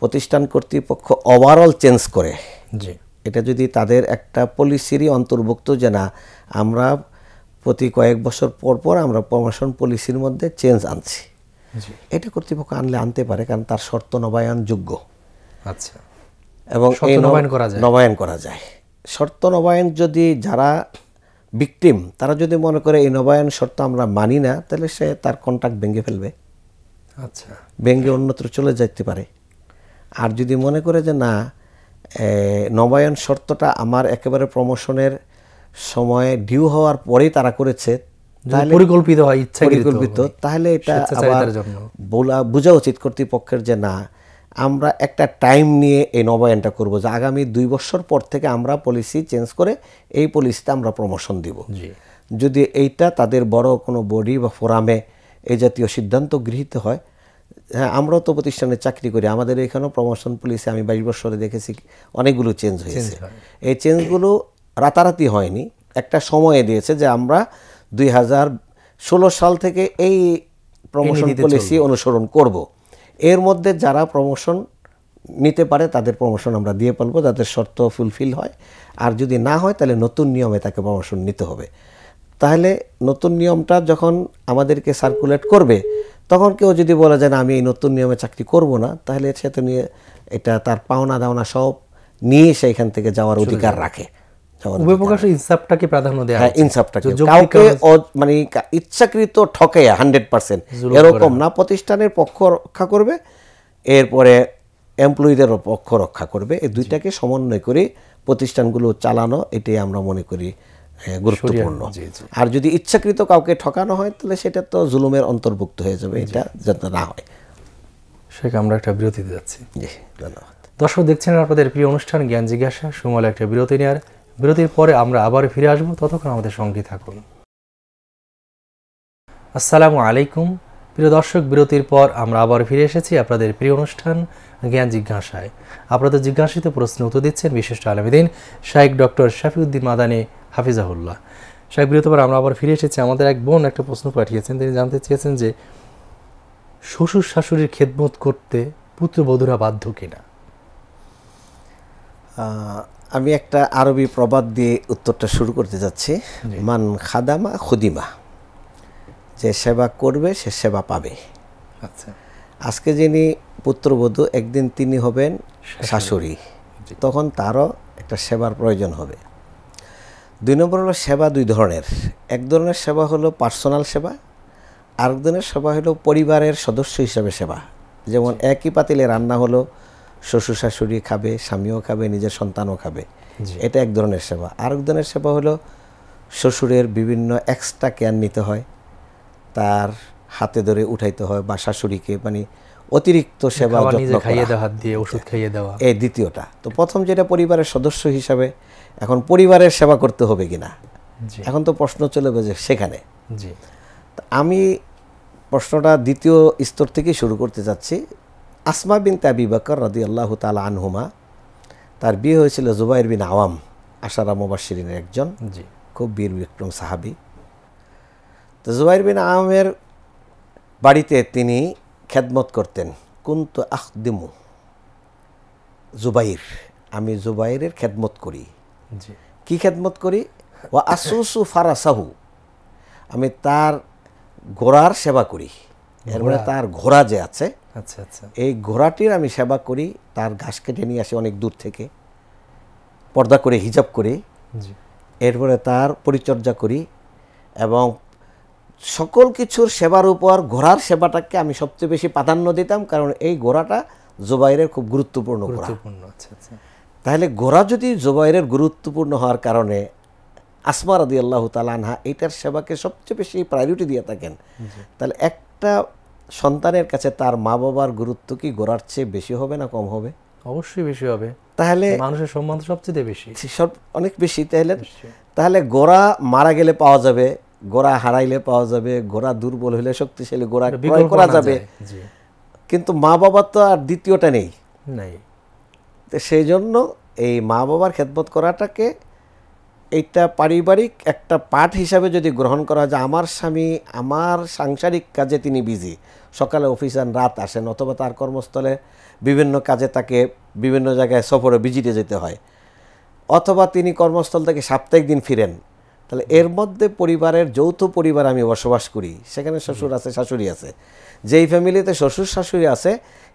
প্রতিষ্ঠান কর্তৃপক্ষ ওভারঅল চেঞ্জ করে জি এটা যদি তাদের একটা পলিসিরই অন্তর্ভুক্ত যে না আমরা প্রতি কয়েক বছর পর পর আমরা প্রমোশন পলিসির মধ্যে চেঞ্জ আনছি এটা কর্তৃপক্ষ আনলে আনতে পারে কারণ তার শর্ত যোগ্য আচ্ছা এবং নবায়ন করা যায় নবায়ন করা যায় শর্ত নবায়ন যদি যারা বিক্টিম তারা যদি মনে করে এই নবায়ন শর্ত আমরা মানি না তাহলে সে তার কন্ট্রাক্ট ভেঙে ফেলবে আচ্ছা ভেঙে অন্যত্র চলে যাইতে পারে আর যদি মনে করে যে না নবায়ন শর্তটা আমার একেবারে প্রমোশনের সময়ে ডিউ হওয়ার পরেই তারা করেছে মানে পরিকল্পিত হয় ইচ্ছা পরিকল্পিত মানে তাহলে এটা বলা বোঝা উচিত কর্তৃপক্ষের যে না আমরা একটা টাইম নিয়ে এই নবায়নটা করব যে আগামী দুই বছর পর থেকে আমরা পলিসি চেঞ্জ করে এই পলিসিতে আমরা প্রমোশন দিব যদি এইটা তাদের বড় কোনো বডি বা ফোরামে এই জাতীয় সিদ্ধান্ত গৃহীত হয় হ্যাঁ আমরাও তো প্রতিষ্ঠানে চাকরি করি আমাদের এখানেও প্রমোশন পুলিশে আমি বাইশ বছরে দেখেছি অনেকগুলো চেঞ্জ হয়েছে এই চেঞ্জগুলো রাতারাতি হয়নি একটা সময়ে দিয়েছে যে আমরা দুই হাজার ষোলো সাল থেকে এই প্রমোশন পলিসি অনুসরণ করব। এর মধ্যে যারা প্রমোশন নিতে পারে তাদের প্রমোশন আমরা দিয়ে পারব তাদের শর্ত ফুলফিল হয় আর যদি না হয় তাহলে নতুন নিয়মে তাকে প্রমোশন নিতে হবে তাহলে নতুন নিয়মটা যখন আমাদেরকে সার্কুলেট করবে তখন কেউ যদি বলে যে না আমি এই নতুন নিয়মে চাকরি করব না তাহলে সে তো নিয়ে এটা তার পাওনা দাওনা সব নিয়ে সেইখান থেকে যাওয়ার অধিকার রাখে ইনসাফটাকে হ্যাঁ, মানে ইচ্ছাকৃত ঠকে হান্ড্রেড পার্সেন্ট এরকম না প্রতিষ্ঠানের পক্ষ রক্ষা করবে এরপরে এমপ্লয়ীদেরও পক্ষ রক্ষা করবে এই দুইটাকে সমন্বয় করে প্রতিষ্ঠানগুলো চালানো এটাই আমরা মনে করি হ্যাঁ, গুরুত্বপূর্ণ আর যদি ইচ্ছাকৃত কাউকে ঠকানো হয় তাহলে সেটা তো জুলুমের অন্তর্ভুক্ত হয়ে যাবে এটা যাতে না হয় শেখ আমরা একটা বিরতিতে যাচ্ছি জি ধন্যবাদ দর্শক দেখছেন আপনাদের প্রিয় অনুষ্ঠান জ্ঞান জিজ্ঞাসা সুমল একটা বিরতি নেওয়ার বিরতির পরে আমরা আবার ফিরে আসবো ততক্ষণ আমাদের সঙ্গে থাকুন আসসালামু আলাইকুম প্রিয় দর্শক বিরতির পর আমরা আবার ফিরে এসেছি আপনাদের প্রিয় অনুষ্ঠান জ্ঞান জিজ্ঞাসায় আপনাদের জিজ্ঞাসিত প্রশ্ন উত্তর দিচ্ছেন বিশিষ্ট আলমদিন শাইক ডক্টর শাফিউদ্দিন মাদানী হাফিজাহুল্লাহ সাহেব বৃহতবার আমরা আবার ফিরে এসেছি আমাদের এক বোন একটা প্রশ্ন পাঠিয়েছেন তিনি জানতে চেয়েছেন যে শ্বশুর শাশুড়ির খেদমত করতে পুত্রবধূরা বাধ্য কিনা আমি একটা আরবি প্রবাদ দিয়ে উত্তরটা শুরু করতে যাচ্ছি মান খাদামা খুদিমা যে সেবা করবে সে সেবা পাবে আচ্ছা আজকে যিনি পুত্রবধূ একদিন তিনি হবেন শাশুড়ি তখন তারও একটা সেবার প্রয়োজন হবে দুই নম্বর হলো সেবা দুই ধরনের এক ধরনের সেবা হলো পার্সোনাল সেবা আরেক ধরনের সেবা হলো পরিবারের সদস্য হিসাবে সেবা যেমন একই পাতিলে রান্না হলো শ্বশুর শাশুড়ি খাবে স্বামীও খাবে নিজের সন্তানও খাবে এটা এক ধরনের সেবা আরেক ধরনের সেবা হলো শ্বশুরের বিভিন্ন এক্সট্রা কেয়ার নিতে হয় তার হাতে ধরে উঠাইতে হয় বা শাশুড়িকে মানে অতিরিক্ত সেবা খাইয়ে দেওয়া হাত দিয়ে ওষুধ খাইয়ে দেওয়া এই দ্বিতীয়টা তো প্রথম যেটা পরিবারের সদস্য হিসাবে এখন পরিবারের সেবা করতে হবে কিনা এখন তো প্রশ্ন চলে যে সেখানে আমি প্রশ্নটা দ্বিতীয় স্তর থেকে শুরু করতে চাচ্ছি আসমা বিন তাবি বাকর রদি আল্লাহ তাল আনহুমা তার বিয়ে হয়েছিল জুবাইর বিন আওয়াম আশারা মোবাসিরিনের একজন খুব বীর বিক্রম সাহাবি তো জুবাইর বিন আওয়ামের বাড়িতে তিনি খেদমত করতেন কুন্তু আখদিমু জুবাইর আমি জুবাইরের খেদমত করি কি খেদমত করি ও আসুসু ফারা সাহু আমি তার ঘোড়ার সেবা করি এর মানে তার ঘোড়া যে আছে আচ্ছা আচ্ছা এই ঘোড়াটির আমি সেবা করি তার ঘাস কেটে নিয়ে আসি অনেক দূর থেকে পর্দা করে হিজাব করি এরপরে তার পরিচর্যা করি এবং সকল কিছুর সেবার উপর ঘোড়ার সেবাটাকে আমি সবচেয়ে বেশি প্রাধান্য দিতাম কারণ এই ঘোড়াটা জোবাইরের খুব গুরুত্বপূর্ণ গুরুত্বপূর্ণ আচ্ছা আচ্ছা তাহলে গোরা যদি জোবাইরের গুরুত্বপূর্ণ হওয়ার কারণে আসমা রাদি আল্লাহ তালানহা এটার সেবাকে সবচেয়ে বেশি প্রায়োরিটি দিয়ে থাকেন তাহলে একটা সন্তানের কাছে তার মা বাবার গুরুত্ব কি গোড়ার চেয়ে বেশি হবে না কম হবে অবশ্যই বেশি হবে তাহলে মানুষের সম্মান সবচেয়ে বেশি সব অনেক বেশি তাহলে তাহলে গোড়া মারা গেলে পাওয়া যাবে গোড়া হারাইলে পাওয়া যাবে গোড়া দুর্বল হলে শক্তিশালী গোড়া করা যাবে কিন্তু মা বাবার তো আর দ্বিতীয়টা নেই নাই তো সেই জন্য এই মা বাবার খেদমত করাটাকে এইটা পারিবারিক একটা পাঠ হিসাবে যদি গ্রহণ করা যায় আমার স্বামী আমার সাংসারিক কাজে তিনি বিজি সকালে অফিস আর রাত আসেন অথবা তার কর্মস্থলে বিভিন্ন কাজে তাকে বিভিন্ন জায়গায় সফরে বিজিটে যেতে হয় অথবা তিনি কর্মস্থল থেকে সাপ্তাহিক দিন ফিরেন তাহলে এর মধ্যে পরিবারের যৌথ পরিবার আমি বসবাস করি সেখানে শ্বশুর আছে শাশুড়ি আছে যেই ফ্যামিলিতে শ্বশুর শাশুড়ি আছে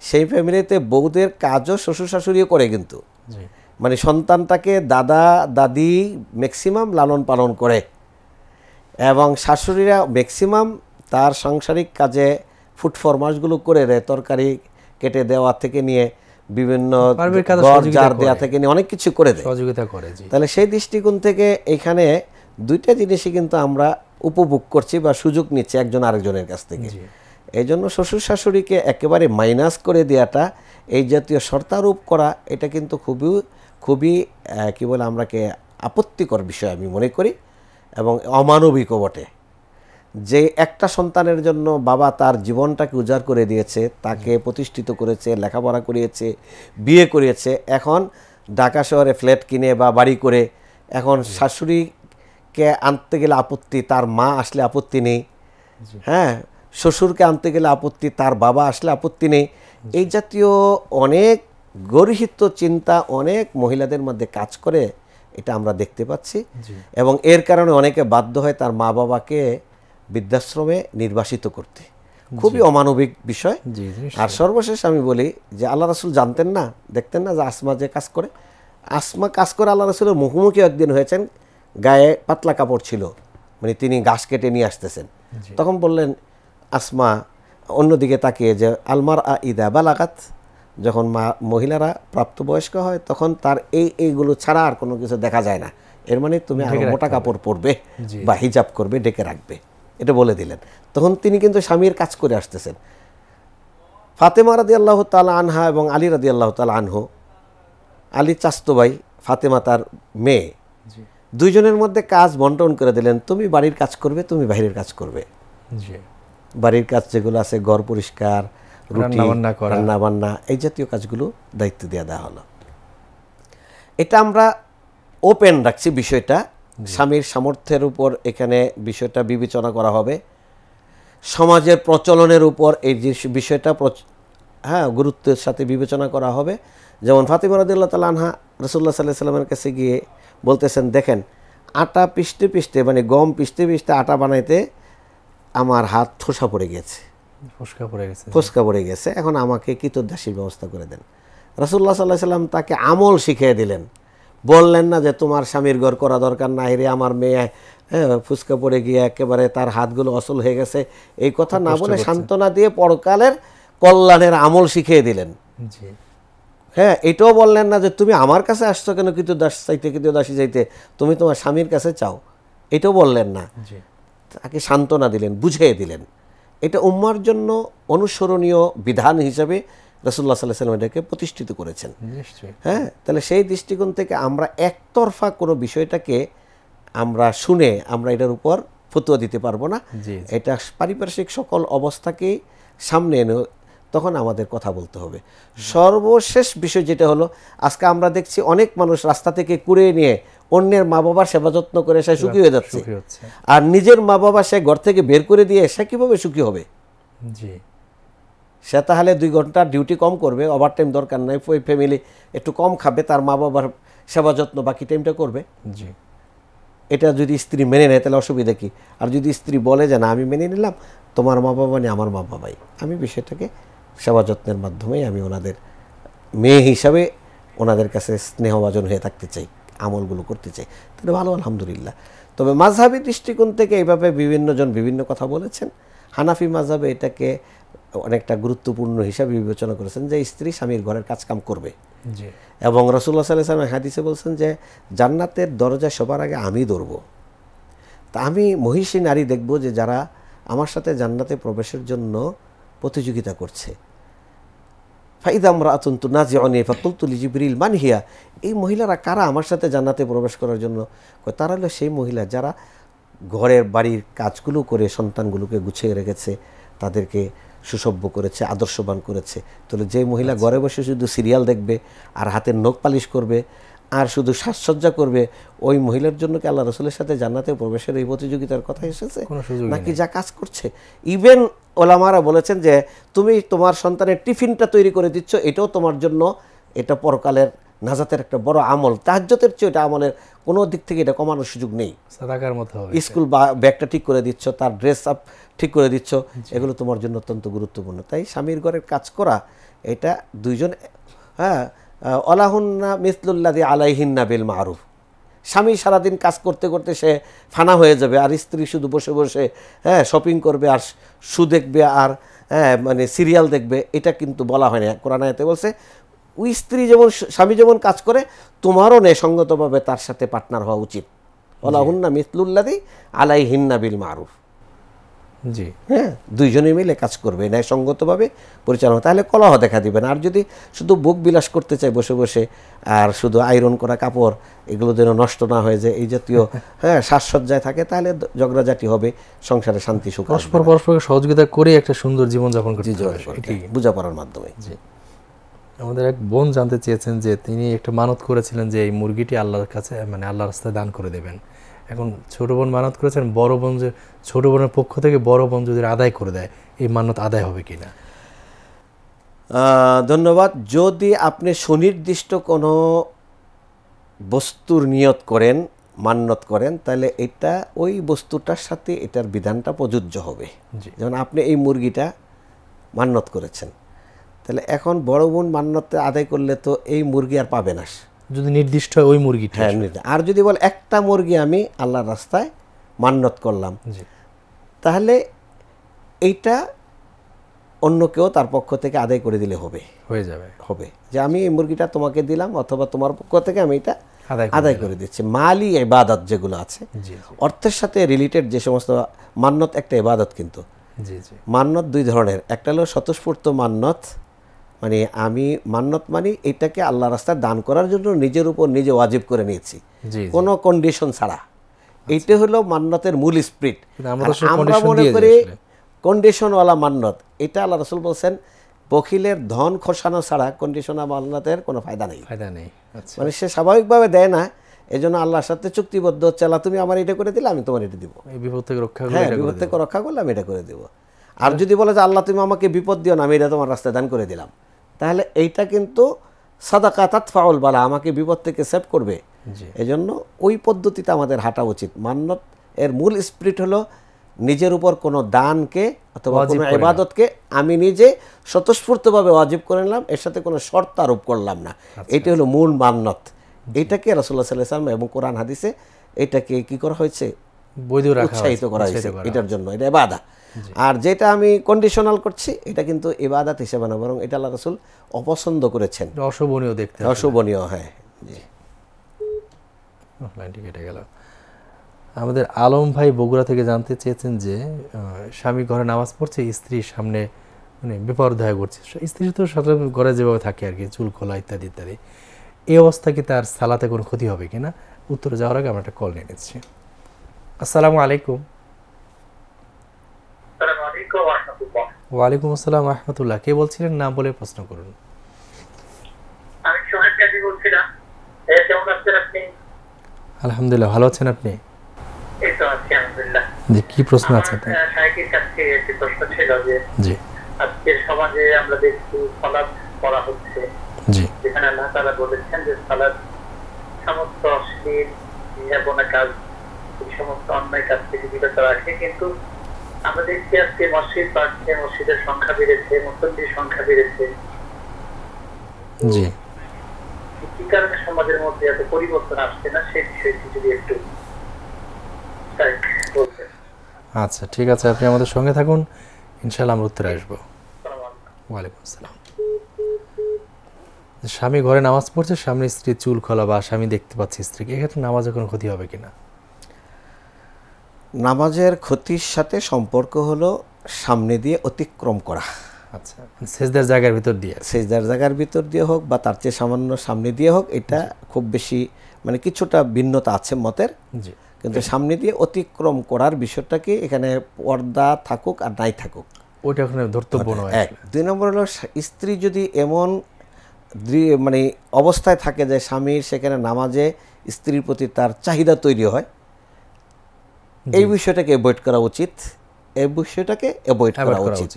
সেই ফ্যামিলিতে বউদের কাজও শ্বশুর শাশুড়িও করে কিন্তু মানে সন্তানটাকে দাদা দাদি ম্যাক্সিমাম লালন পালন করে এবং শাশুড়িরা ম্যাক্সিমাম তার সাংসারিক কাজে ফুড ফরমাসগুলো করে দেয় তরকারি কেটে দেওয়া থেকে নিয়ে বিভিন্ন দেওয়া থেকে নিয়ে অনেক কিছু করে দেয় সহযোগিতা করে তাহলে সেই দৃষ্টিকোণ থেকে এখানে দুইটা জিনিসই কিন্তু আমরা উপভোগ করছি বা সুযোগ নিচ্ছি একজন আরেকজনের কাছ থেকে এই জন্য শ্বশুর শাশুড়িকে একেবারে মাইনাস করে দেওয়াটা এই জাতীয় শর্তারূপ করা এটা কিন্তু খুবই খুবই কী বলে আমরাকে আপত্তিকর বিষয় আমি মনে করি এবং অমানবিকও বটে যে একটা সন্তানের জন্য বাবা তার জীবনটাকে উজাড় করে দিয়েছে তাকে প্রতিষ্ঠিত করেছে লেখাপড়া করিয়েছে বিয়ে করিয়েছে এখন ঢাকা শহরে ফ্ল্যাট কিনে বা বাড়ি করে এখন শাশুড়িকে আনতে গেলে আপত্তি তার মা আসলে আপত্তি নেই হ্যাঁ শ্বশুরকে আনতে গেলে আপত্তি তার বাবা আসলে আপত্তি নেই এই জাতীয় অনেক গর্হিত চিন্তা অনেক মহিলাদের মধ্যে কাজ করে এটা আমরা দেখতে পাচ্ছি এবং এর কারণে অনেকে বাধ্য হয় তার মা বাবাকে বৃদ্ধাশ্রমে নির্বাসিত করতে খুবই অমানবিক বিষয় আর সর্বশেষ আমি বলি যে আল্লাহ রাসুল জানতেন না দেখতেন না যে আসমা যে কাজ করে আসমা কাজ করে আল্লাহ রাসুলের মুখোমুখি একদিন হয়েছেন গায়ে পাতলা কাপড় ছিল মানে তিনি গাছ কেটে নিয়ে আসতেছেন তখন বললেন আসমা অন্যদিকে তাকিয়ে যে আলমার আ ইদা বালাকাত যখন মা মহিলারা প্রাপ্তবয়স্ক হয় তখন তার এই এইগুলো ছাড়া আর কোনো কিছু দেখা যায় না এর মানে তুমি মোটা কাপড় পরবে বা হিজাব করবে ডেকে রাখবে এটা বলে দিলেন তখন তিনি কিন্তু স্বামীর কাজ করে আসতেছেন ফাতেমা রাদি আল্লাহ তালা আনহা এবং আলী রাদি আল্লাহ তালা আনহো আলী চাস্তবাই ফাতেমা তার মেয়ে দুইজনের মধ্যে কাজ বন্টন করে দিলেন তুমি বাড়ির কাজ করবে তুমি বাহিরের কাজ করবে বাড়ির কাজ যেগুলো আছে ঘর পরিষ্কার রান্নাবান্না রান্না বান্না এই জাতীয় কাজগুলো দায়িত্ব দেওয়া দেওয়া হলো এটা আমরা ওপেন রাখছি বিষয়টা স্বামীর সামর্থ্যের উপর এখানে বিষয়টা বিবেচনা করা হবে সমাজের প্রচলনের উপর এই যে বিষয়টা হ্যাঁ গুরুত্বের সাথে বিবেচনা করা হবে যেমন ফাতিমা রদুল্লাহ তাল আনহা রসুল্লাহ সাল্লাহ সাল্লামের কাছে গিয়ে বলতেছেন দেখেন আটা পিষতে পিষতে মানে গম পিষতে পিষতে আটা বানাইতে আমার হাত ঠোসা পড়ে গেছে ফসকা পড়ে গেছে ফসকা পড়ে গেছে এখন আমাকে কিতদাসীর ব্যবস্থা করে দেন রাসুল্লাহ সাল্লাহ সাল্লাম তাকে আমল শিখিয়ে দিলেন বললেন না যে তোমার স্বামীর ঘর করা দরকার না রে আমার মেয়ে ফুসকা পড়ে গিয়ে একেবারে তার হাতগুলো অসল হয়ে গেছে এই কথা না বলে সান্ত্বনা দিয়ে পরকালের কল্যাণের আমল শিখিয়ে দিলেন হ্যাঁ এটাও বললেন না যে তুমি আমার কাছে আসছো কেন কিন্তু দাস চাইতে কিন্তু দাসী চাইতে তুমি তোমার স্বামীর কাছে চাও এটাও বললেন না তাকে সান্ত্বনা দিলেন বুঝিয়ে দিলেন এটা উম্মার জন্য অনুসরণীয় বিধান হিসাবে রসুল্লাহ সাল্লাহ সাল্লাম এটাকে প্রতিষ্ঠিত করেছেন হ্যাঁ তাহলে সেই দৃষ্টিকোণ থেকে আমরা একতরফা কোনো বিষয়টাকে আমরা শুনে আমরা এটার উপর ফতুয়া দিতে পারবো না এটা পারিপার্শ্বিক সকল অবস্থাকেই সামনে এনে তখন আমাদের কথা বলতে হবে সর্বশেষ বিষয় যেটা হলো আজকে আমরা দেখছি অনেক মানুষ রাস্তা থেকে কুড়িয়ে নিয়ে অন্যের মা বাবার সেবা যত্ন করে সে সুখী হয়ে যাচ্ছে আর নিজের মা বাবা সে ঘর থেকে বের করে দিয়ে সে কীভাবে সুখী হবে জি সে তাহলে দুই ঘন্টা ডিউটি কম করবে ওভার টাইম দরকার নাই ওই ফ্যামিলি একটু কম খাবে তার মা বাবার সেবা যত্ন বাকি টাইমটা করবে জি এটা যদি স্ত্রী মেনে নেয় তাহলে অসুবিধা কী আর যদি স্ত্রী বলে যে না আমি মেনে নিলাম তোমার মা বাবা নেই আমার মা বাবাই আমি বিষয়টাকে সেবা যত্নের মাধ্যমেই আমি ওনাদের মেয়ে হিসাবে ওনাদের কাছে স্নেহভাজন হয়ে থাকতে চাই আমলগুলো করতে চাই তাহলে ভালো আলহামদুলিল্লাহ তবে মাঝহাবি দৃষ্টিকোণ থেকে এইভাবে বিভিন্নজন বিভিন্ন কথা বলেছেন হানাফি মাঝহাবে এটাকে অনেকটা গুরুত্বপূর্ণ হিসাবে বিবেচনা করেছেন যে স্ত্রী স্বামীর ঘরের কাজকাম করবে এবং রসুল্লাহ সাল্লাহ সালাম হাদিসে বলছেন যে জান্নাতের দরজা সবার আগে আমি ধরব তা আমি মহিষী নারী দেখব যে যারা আমার সাথে জান্নাতে প্রবেশের জন্য প্রতিযোগিতা করছে ফাইদা আমরা আতন্ত নাজি অনে ফাতুলতুলি জিবরিল মানহিয়া এই মহিলারা কারা আমার সাথে জান্নাতে প্রবেশ করার জন্য তারা হলো সেই মহিলা যারা ঘরের বাড়ির কাজগুলো করে সন্তানগুলোকে গুছিয়ে রেখেছে তাদেরকে সুসভ্য করেছে আদর্শবান করেছে তাহলে যে মহিলা আচ্ছা। ঘরে বসে শুধু সিরিয়াল দেখবে আর হাতের নখ পালিশ করবে আর শুধু সাজসজ্জা করবে ওই মহিলার জন্য কি আল্লাহ রসুলের সাথে জান্নাতে প্রবেশের এই প্রতিযোগিতার কথা এসেছে নাকি যা কাজ করছে ইভেন ওলামারা বলেছেন যে তুমি তোমার সন্তানের টিফিনটা তৈরি করে দিচ্ছ এটাও তোমার জন্য এটা পরকালের নাজাতের একটা বড় আমল তাহাজ্যতের চেয়ে এটা আমলের কোনো দিক থেকে এটা কমানোর সুযোগ নেই স্কুল বা ব্যাগটা ঠিক করে দিচ্ছ তার ড্রেস আপ ঠিক করে দিচ্ছ এগুলো তোমার জন্য অত্যন্ত গুরুত্বপূর্ণ তাই স্বামীর ঘরের কাজ করা এটা দুইজন হ্যাঁ অলাহুন্না মিসলুল্লাদি আলাইহিন্না বিল মারুফ স্বামী সারাদিন কাজ করতে করতে সে ফানা হয়ে যাবে আর স্ত্রী শুধু বসে বসে হ্যাঁ শপিং করবে আর শু দেখবে আর হ্যাঁ মানে সিরিয়াল দেখবে এটা কিন্তু বলা হয় না কোরআনায়তে বলছে ওই স্ত্রী যেমন স্বামী যেমন কাজ করে তোমারও ন্যায়সঙ্গতভাবে তার সাথে পার্টনার হওয়া উচিত অলাহুন্না মিসলুল্লাদি আলাইহিন্না বিল মারুফ জি হ্যাঁ দুইজনে মিলে কাজ করবে ন্যায়সঙ্গতভাবে পরিচালনা তাহলে কলহ দেখা দিবে না আর যদি শুধু বুক বিলাস করতে চায় বসে বসে আর শুধু আয়রন করা কাপড় এগুলো যেন নষ্ট না হয়ে যায় এই জাতীয় হ্যাঁ সাজসজ্জায় থাকে তাহলে ঝগড়াঝাটি হবে সংসারে শান্তি সুখ পরস্পর পরস্পরকে সহযোগিতা করে একটা সুন্দর জীবনযাপন করতে বোঝাপড়ার মাধ্যমে আমাদের এক বোন জানতে চেয়েছেন যে তিনি একটা মানত করেছিলেন যে এই মুরগিটি আল্লাহর কাছে মানে আল্লাহর রাস্তায় দান করে দেবেন এখন ছোটো বোন মানত করেছেন বড় বোন যে ছোটো বোনের পক্ষ থেকে বড় বোন যদি আদায় করে দেয় এই মানত আদায় হবে কিনা ধন্যবাদ যদি আপনি সুনির্দিষ্ট কোনো বস্তুর নিয়ত করেন মান্যত করেন তাহলে এটা ওই বস্তুটার সাথে এটার বিধানটা প্রযোজ্য হবে যেমন আপনি এই মুরগিটা মান্যত করেছেন তাহলে এখন বড় বোন মান্যতে আদায় করলে তো এই মুরগি আর পাবে না যদি নির্দিষ্ট হয় ওই মুরগিটা হ্যাঁ আর যদি বল একটা মুরগি আমি আল্লাহর রাস্তায় মান্নত করলাম তাহলে এইটা অন্য কেউ তার পক্ষ থেকে আদায় করে দিলে হবে হয়ে যাবে হবে যে আমি এই মুরগিটা তোমাকে দিলাম অথবা তোমার পক্ষ থেকে আমি এটা আদায় করে দিচ্ছি মালি এবাদত যেগুলো আছে অর্থের সাথে রিলেটেড যে সমস্ত মান্নত একটা এবাদত কিন্তু মান্নত দুই ধরনের একটা হলো স্বতঃস্ফূর্ত মান্নত মানে আমি মান্নত মানি এটাকে আল্লাহ রাস্তায় দান করার জন্য নিজের উপর নিজে ওয়াজিব করে নিয়েছি কোনো কন্ডিশন ছাড়া আচ্ছা। এটা হলো মান্নতের মূল স্প্রিট আমরা মনে করি কন্ডিশনওয়ালা মান্নত এটা আল্লাহ রসুল বলছেন বকিলের ধন খসানো ছাড়া কন্ডিশন মান্নাতের কোনো ফায়দা নেই ফায়দা নেই আচ্ছা। মানে সে স্বাভাবিকভাবে দেয় না এই জন্য আল্লাহর সাথে চুক্তিবদ্ধ হচ্ছে আল্লাহ তুমি আমার এটা করে দিলে আমি তোমার এটা দিব বিপদ হ্যাঁ, থেকে রক্ষা করলে আমি এটা করে দিবো আর যদি বলে যে আল্লাহ তুমি আমাকে বিপদ দিও না আমি এটা তোমার রাস্তায় দান করে দিলাম তাহলে এইটা কিন্তু সাদাকা তাৎফাউল বালা আমাকে বিপদ থেকে সেভ করবে এই জন্য ওই পদ্ধতিতে আমাদের হাঁটা উচিত মান্নত এর মূল স্পিরিট হলো নিজের উপর কোনো দানকে অথবা কোনো এবাদতকে আমি নিজে স্বতঃস্ফূর্তভাবে অজীব করে নিলাম এর সাথে কোনো শর্ত আরোপ করলাম না আচ্ছা, এটি হলো আচ্ছা। মূল মান্নত এটাকে রসুল্লাহ সাল্লাহ সাল্লাম এবং কোরআন হাদিসে এটাকে কি করা হয়েছে উৎসাহিত করা হয়েছে এটার জন্য এটা এবাদা আর যেটা আমি কন্ডিশনাল করছি এটা কিন্তু ইবাদত হিসেবে না বরং এটা আল্লাহ রসুল অপছন্দ করেছেন অশোভনীয় দেখতে অশোভনীয় হ্যাঁ জি লাইনটি কেটে গেল আমাদের আলম ভাই বগুড়া থেকে জানতে চেয়েছেন যে স্বামী ঘরে নামাজ পড়ছে স্ত্রীর সামনে মানে বিপর্যয় করছে স্ত্রী তো সাধারণত ঘরে যেভাবে থাকে আর কি চুল খোলা ইত্যাদি ইত্যাদি এই অবস্থা কি তার সালাতে কোনো ক্ষতি হবে কিনা উত্তরে যাওয়ার আগে আমরা একটা কল নিয়ে নিচ্ছি আসসালামু আলাইকুম ওয়ালাইকুম আসসালাম আহমতুল্লাহ কে বলছিলেন না বলে প্রশ্ন করুন আমি আলহামদুলিল্লাহ ভালো আছেন আপনি জি কি প্রশ্ন আছে জি আজকের সমাজে আমরা দেখছি সালাদ করা হচ্ছে জি যেখানে আল্লাহ তারা বলেছেন যে সালাত সমস্ত অশ্লীল নিরাপনা কাজ এই সমস্ত অন্যায় কাজ থেকে বিরত রাখে কিন্তু আমাদেরকে আজকে মসজিদ বাড়ছে মসজিদের সংখ্যা বেড়েছে মুসল্লির সংখ্যা বেড়েছে জি কি কারণে সমাজের মধ্যে এত পরিবর্তন আসছে না সেই বিষয়টি যদি একটু আচ্ছা ঠিক আছে আপনি আমাদের সঙ্গে থাকুন ইনশাল্লাহ আমরা উত্তরে আসবো ওয়ালাইকুম আসসালাম স্বামী ঘরে নামাজ পড়ছে সামনে স্ত্রী চুল খোলা বা স্বামী দেখতে পাচ্ছে স্ত্রীকে এক্ষেত্রে নামাজের কোনো ক্ষতি হবে কিনা নামাজের ক্ষতির সাথে সম্পর্ক হলো সামনে দিয়ে অতিক্রম করা আচ্ছা সেজদার জায়গার ভিতর দিয়ে সেজদার জায়গার ভিতর দিয়ে হোক বা তার চেয়ে সামান্য সামনে দিয়ে হোক এটা খুব বেশি মানে কিছুটা ভিন্নতা আছে মতের কিন্তু সামনে দিয়ে অতিক্রম করার বিষয়টাকে এখানে পর্দা থাকুক আর নাই থাকুক ওইটা ওখানে ধর্তব্য নয় এক দুই নম্বর হলো স্ত্রী যদি এমন মানে অবস্থায় থাকে যে স্বামীর সেখানে নামাজে স্ত্রীর প্রতি তার চাহিদা তৈরি হয় এই বিষয়টাকে অ্যাভয়েড করা উচিত এই বিষয়টাকে অ্যাভয়েড করা উচিত